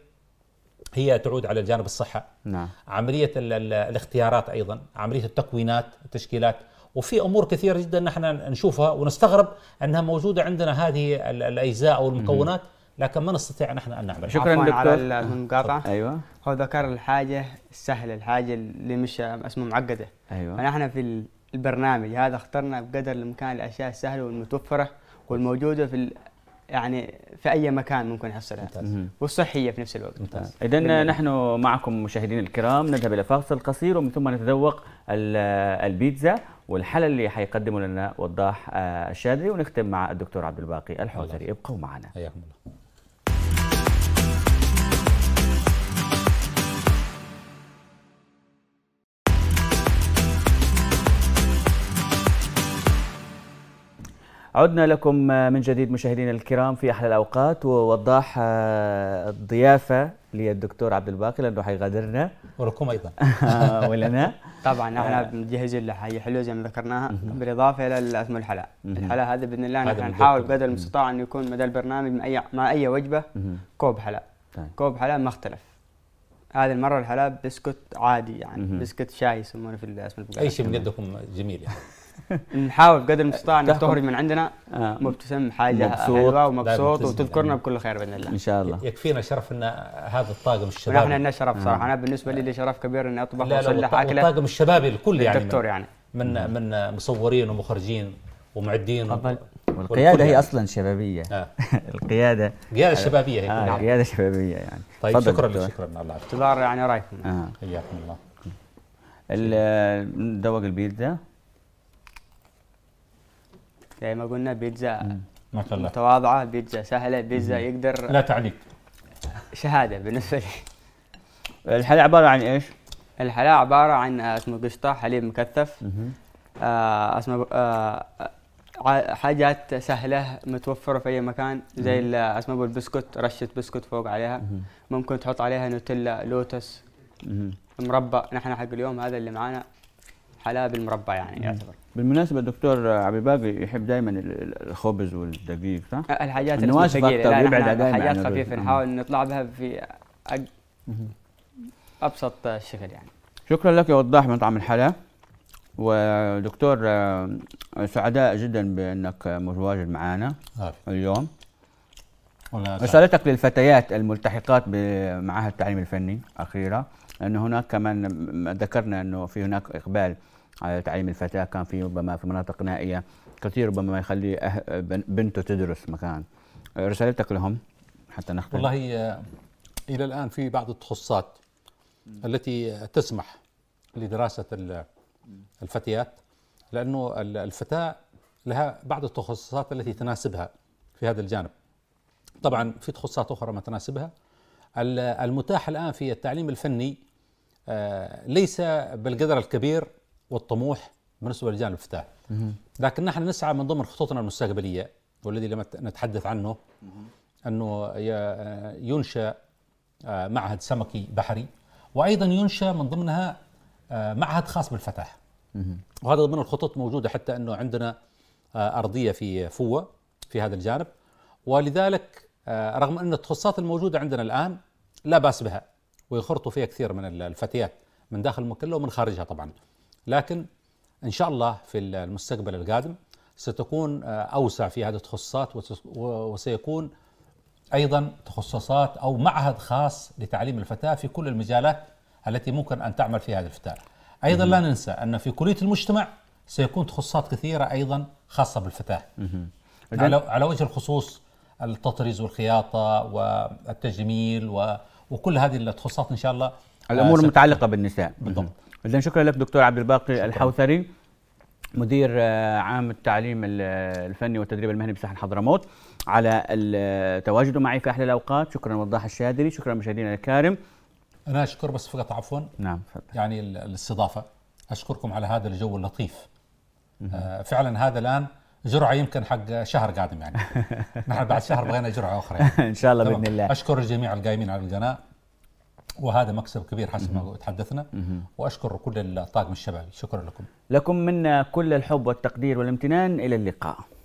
هي تعود على الجانب الصحة نعم. عملية الاختيارات أيضا عملية التكوينات التشكيلات وفي امور كثيره جدا نحن نشوفها ونستغرب انها موجوده عندنا هذه الاجزاء او المكونات مم. لكن ما نستطيع نحن ان نعمل شكرا دكتور على أيوة. المقاطعه ايوه هو ذكر الحاجه السهله الحاجه اللي مش اسمها معقده ايوه فنحن في البرنامج هذا اخترنا بقدر الامكان الاشياء السهله والمتوفره والموجوده في يعني في اي مكان ممكن يحصلها والصحيه في نفس الوقت اذا نحن معكم مشاهدينا الكرام نذهب الى فاصل قصير ومن ثم نتذوق البيتزا والحلا اللي حيقدمه لنا وضاح آه، الشاذلي ونختم مع الدكتور عبد الباقي الحوزري ابقوا معنا حياكم الله عدنا لكم من جديد مشاهدينا الكرام في احلى الاوقات ووضاح الضيافه للدكتور عبد الباقي لانه حيغادرنا ولكم ايضا ولنا طبعا احنا آه. مجهزين له حي حلو زي ما ذكرناها بالاضافه الى الاسم الحلا الحلا هذا باذن الله نحن نحاول قدر المستطاع انه يكون مدى البرنامج مع اي مع اي وجبه كوب حلا طيب. كوب حلا مختلف هذه المره الحلا بسكوت عادي يعني بسكوت شاي يسمونه في الاسم اي شيء من يدكم جميل يعني نحاول بقدر المستطاع انك تخرج من عندنا آه. مبتسم حاجه مبسوط حلوه ومبسوط وتذكرنا بكل خير باذن الله ان شاء الله يكفينا شرف ان هذا الطاقم الشبابي نحن لنا شرف آه. صراحه انا بالنسبه لي لي شرف كبير اني اطبخ واصلح اكله الطاقم الشبابي الكل يعني الدكتور يعني من من مصورين ومخرجين ومعدين والقياده هي اصلا شبابيه آه. القياده قياده شبابيه هي آه قياده شبابيه يعني طيب شكرا شكرا الله يعطيك يعني رايكم آه. حياكم آه. الله ندوق البيتزا زي ما قلنا بيتزا ما شاء الله متواضعه بيتزا سهله بيتزا يقدر لا تعليق شهاده بالنسبه لي الحلا عباره عن ايش؟ الحلا عباره عن اسمه قشطه حليب مكثف آه اسمه آه حاجات سهله متوفره في اي مكان زي اسمه البسكوت رشه بسكوت فوق عليها ممكن تحط عليها نوتيلا لوتس مربى نحن حق اليوم هذا اللي معانا حلا بالمربى يعني يعتبر بالمناسبة الدكتور عبد الباقي يحب دائما الخبز والدقيق صح؟ الحاجات يعني الثقيلة لا يبعد حاجات خفيفة نحاول نطلع بها في أج... أبسط الشكل يعني شكرا لك يا وضاح مطعم الحلا ودكتور آه، سعداء جدا بأنك متواجد معنا اليوم رسالتك للفتيات الملتحقات بمعهد التعليم الفني أخيرا لأنه هناك كمان ذكرنا أنه في هناك إقبال على تعليم الفتاه كان في ربما في مناطق نائيه كثير ربما يخلي أه- بنته تدرس مكان رسالتك لهم حتى نختم والله الى الان في بعض التخصصات التي تسمح لدراسه الفتيات لانه الفتاه لها بعض التخصصات التي تناسبها في هذا الجانب طبعا في تخصصات اخرى ما تناسبها المتاح الان في التعليم الفني آه، ليس بالقدر الكبير والطموح بالنسبه للجانب الفتاة لكن نحن نسعى من ضمن خططنا المستقبليه والذي لم نتحدث عنه انه آه، ينشا آه، معهد سمكي بحري وايضا ينشا من ضمنها آه، معهد خاص بالفتح وهذا ضمن الخطط موجوده حتى انه عندنا ارضيه في فوه في هذا الجانب ولذلك رغم ان التخصصات الموجوده عندنا الان لا باس بها ويخرطوا فيها كثير من الفتيات من داخل المكلة ومن خارجها طبعا لكن إن شاء الله في المستقبل القادم ستكون آه، أوسع في هذه التخصصات وسيكون أيضا تخصصات أو معهد خاص لتعليم الفتاة في كل المجالات التي ممكن أن تعمل في هذه الفتاة أيضا لا ننسى أن في كلية المجتمع سيكون تخصصات كثيرة أيضا خاصة بالفتاة على, على وجه الخصوص التطريز والخياطة والتجميل و... وكل هذه التخصصات إن شاء الله آه، الأمور المتعلقة بالنساء بالضبط اذا شكرا لك دكتور عبد الباقي شكرا. الحوثري مدير آه، عام التعليم الفني والتدريب المهني بساحل حضرموت على تواجده معي في احلى الاوقات شكرا وضاح الشادري شكرا مشاهدينا الكرام انا اشكر بس فقط عفوا نعم فضل. يعني الاستضافه اشكركم على هذا الجو اللطيف آه فعلا هذا الان جرعه يمكن حق شهر قادم يعني نحن بعد شهر بغينا جرعه اخرى يعني. ان شاء الله باذن الله اشكر الجميع القائمين على القناه وهذا مكسب كبير حسب ما تحدثنا واشكر كل الطاقم الشبابي شكرا لكم لكم منا كل الحب والتقدير والامتنان الى اللقاء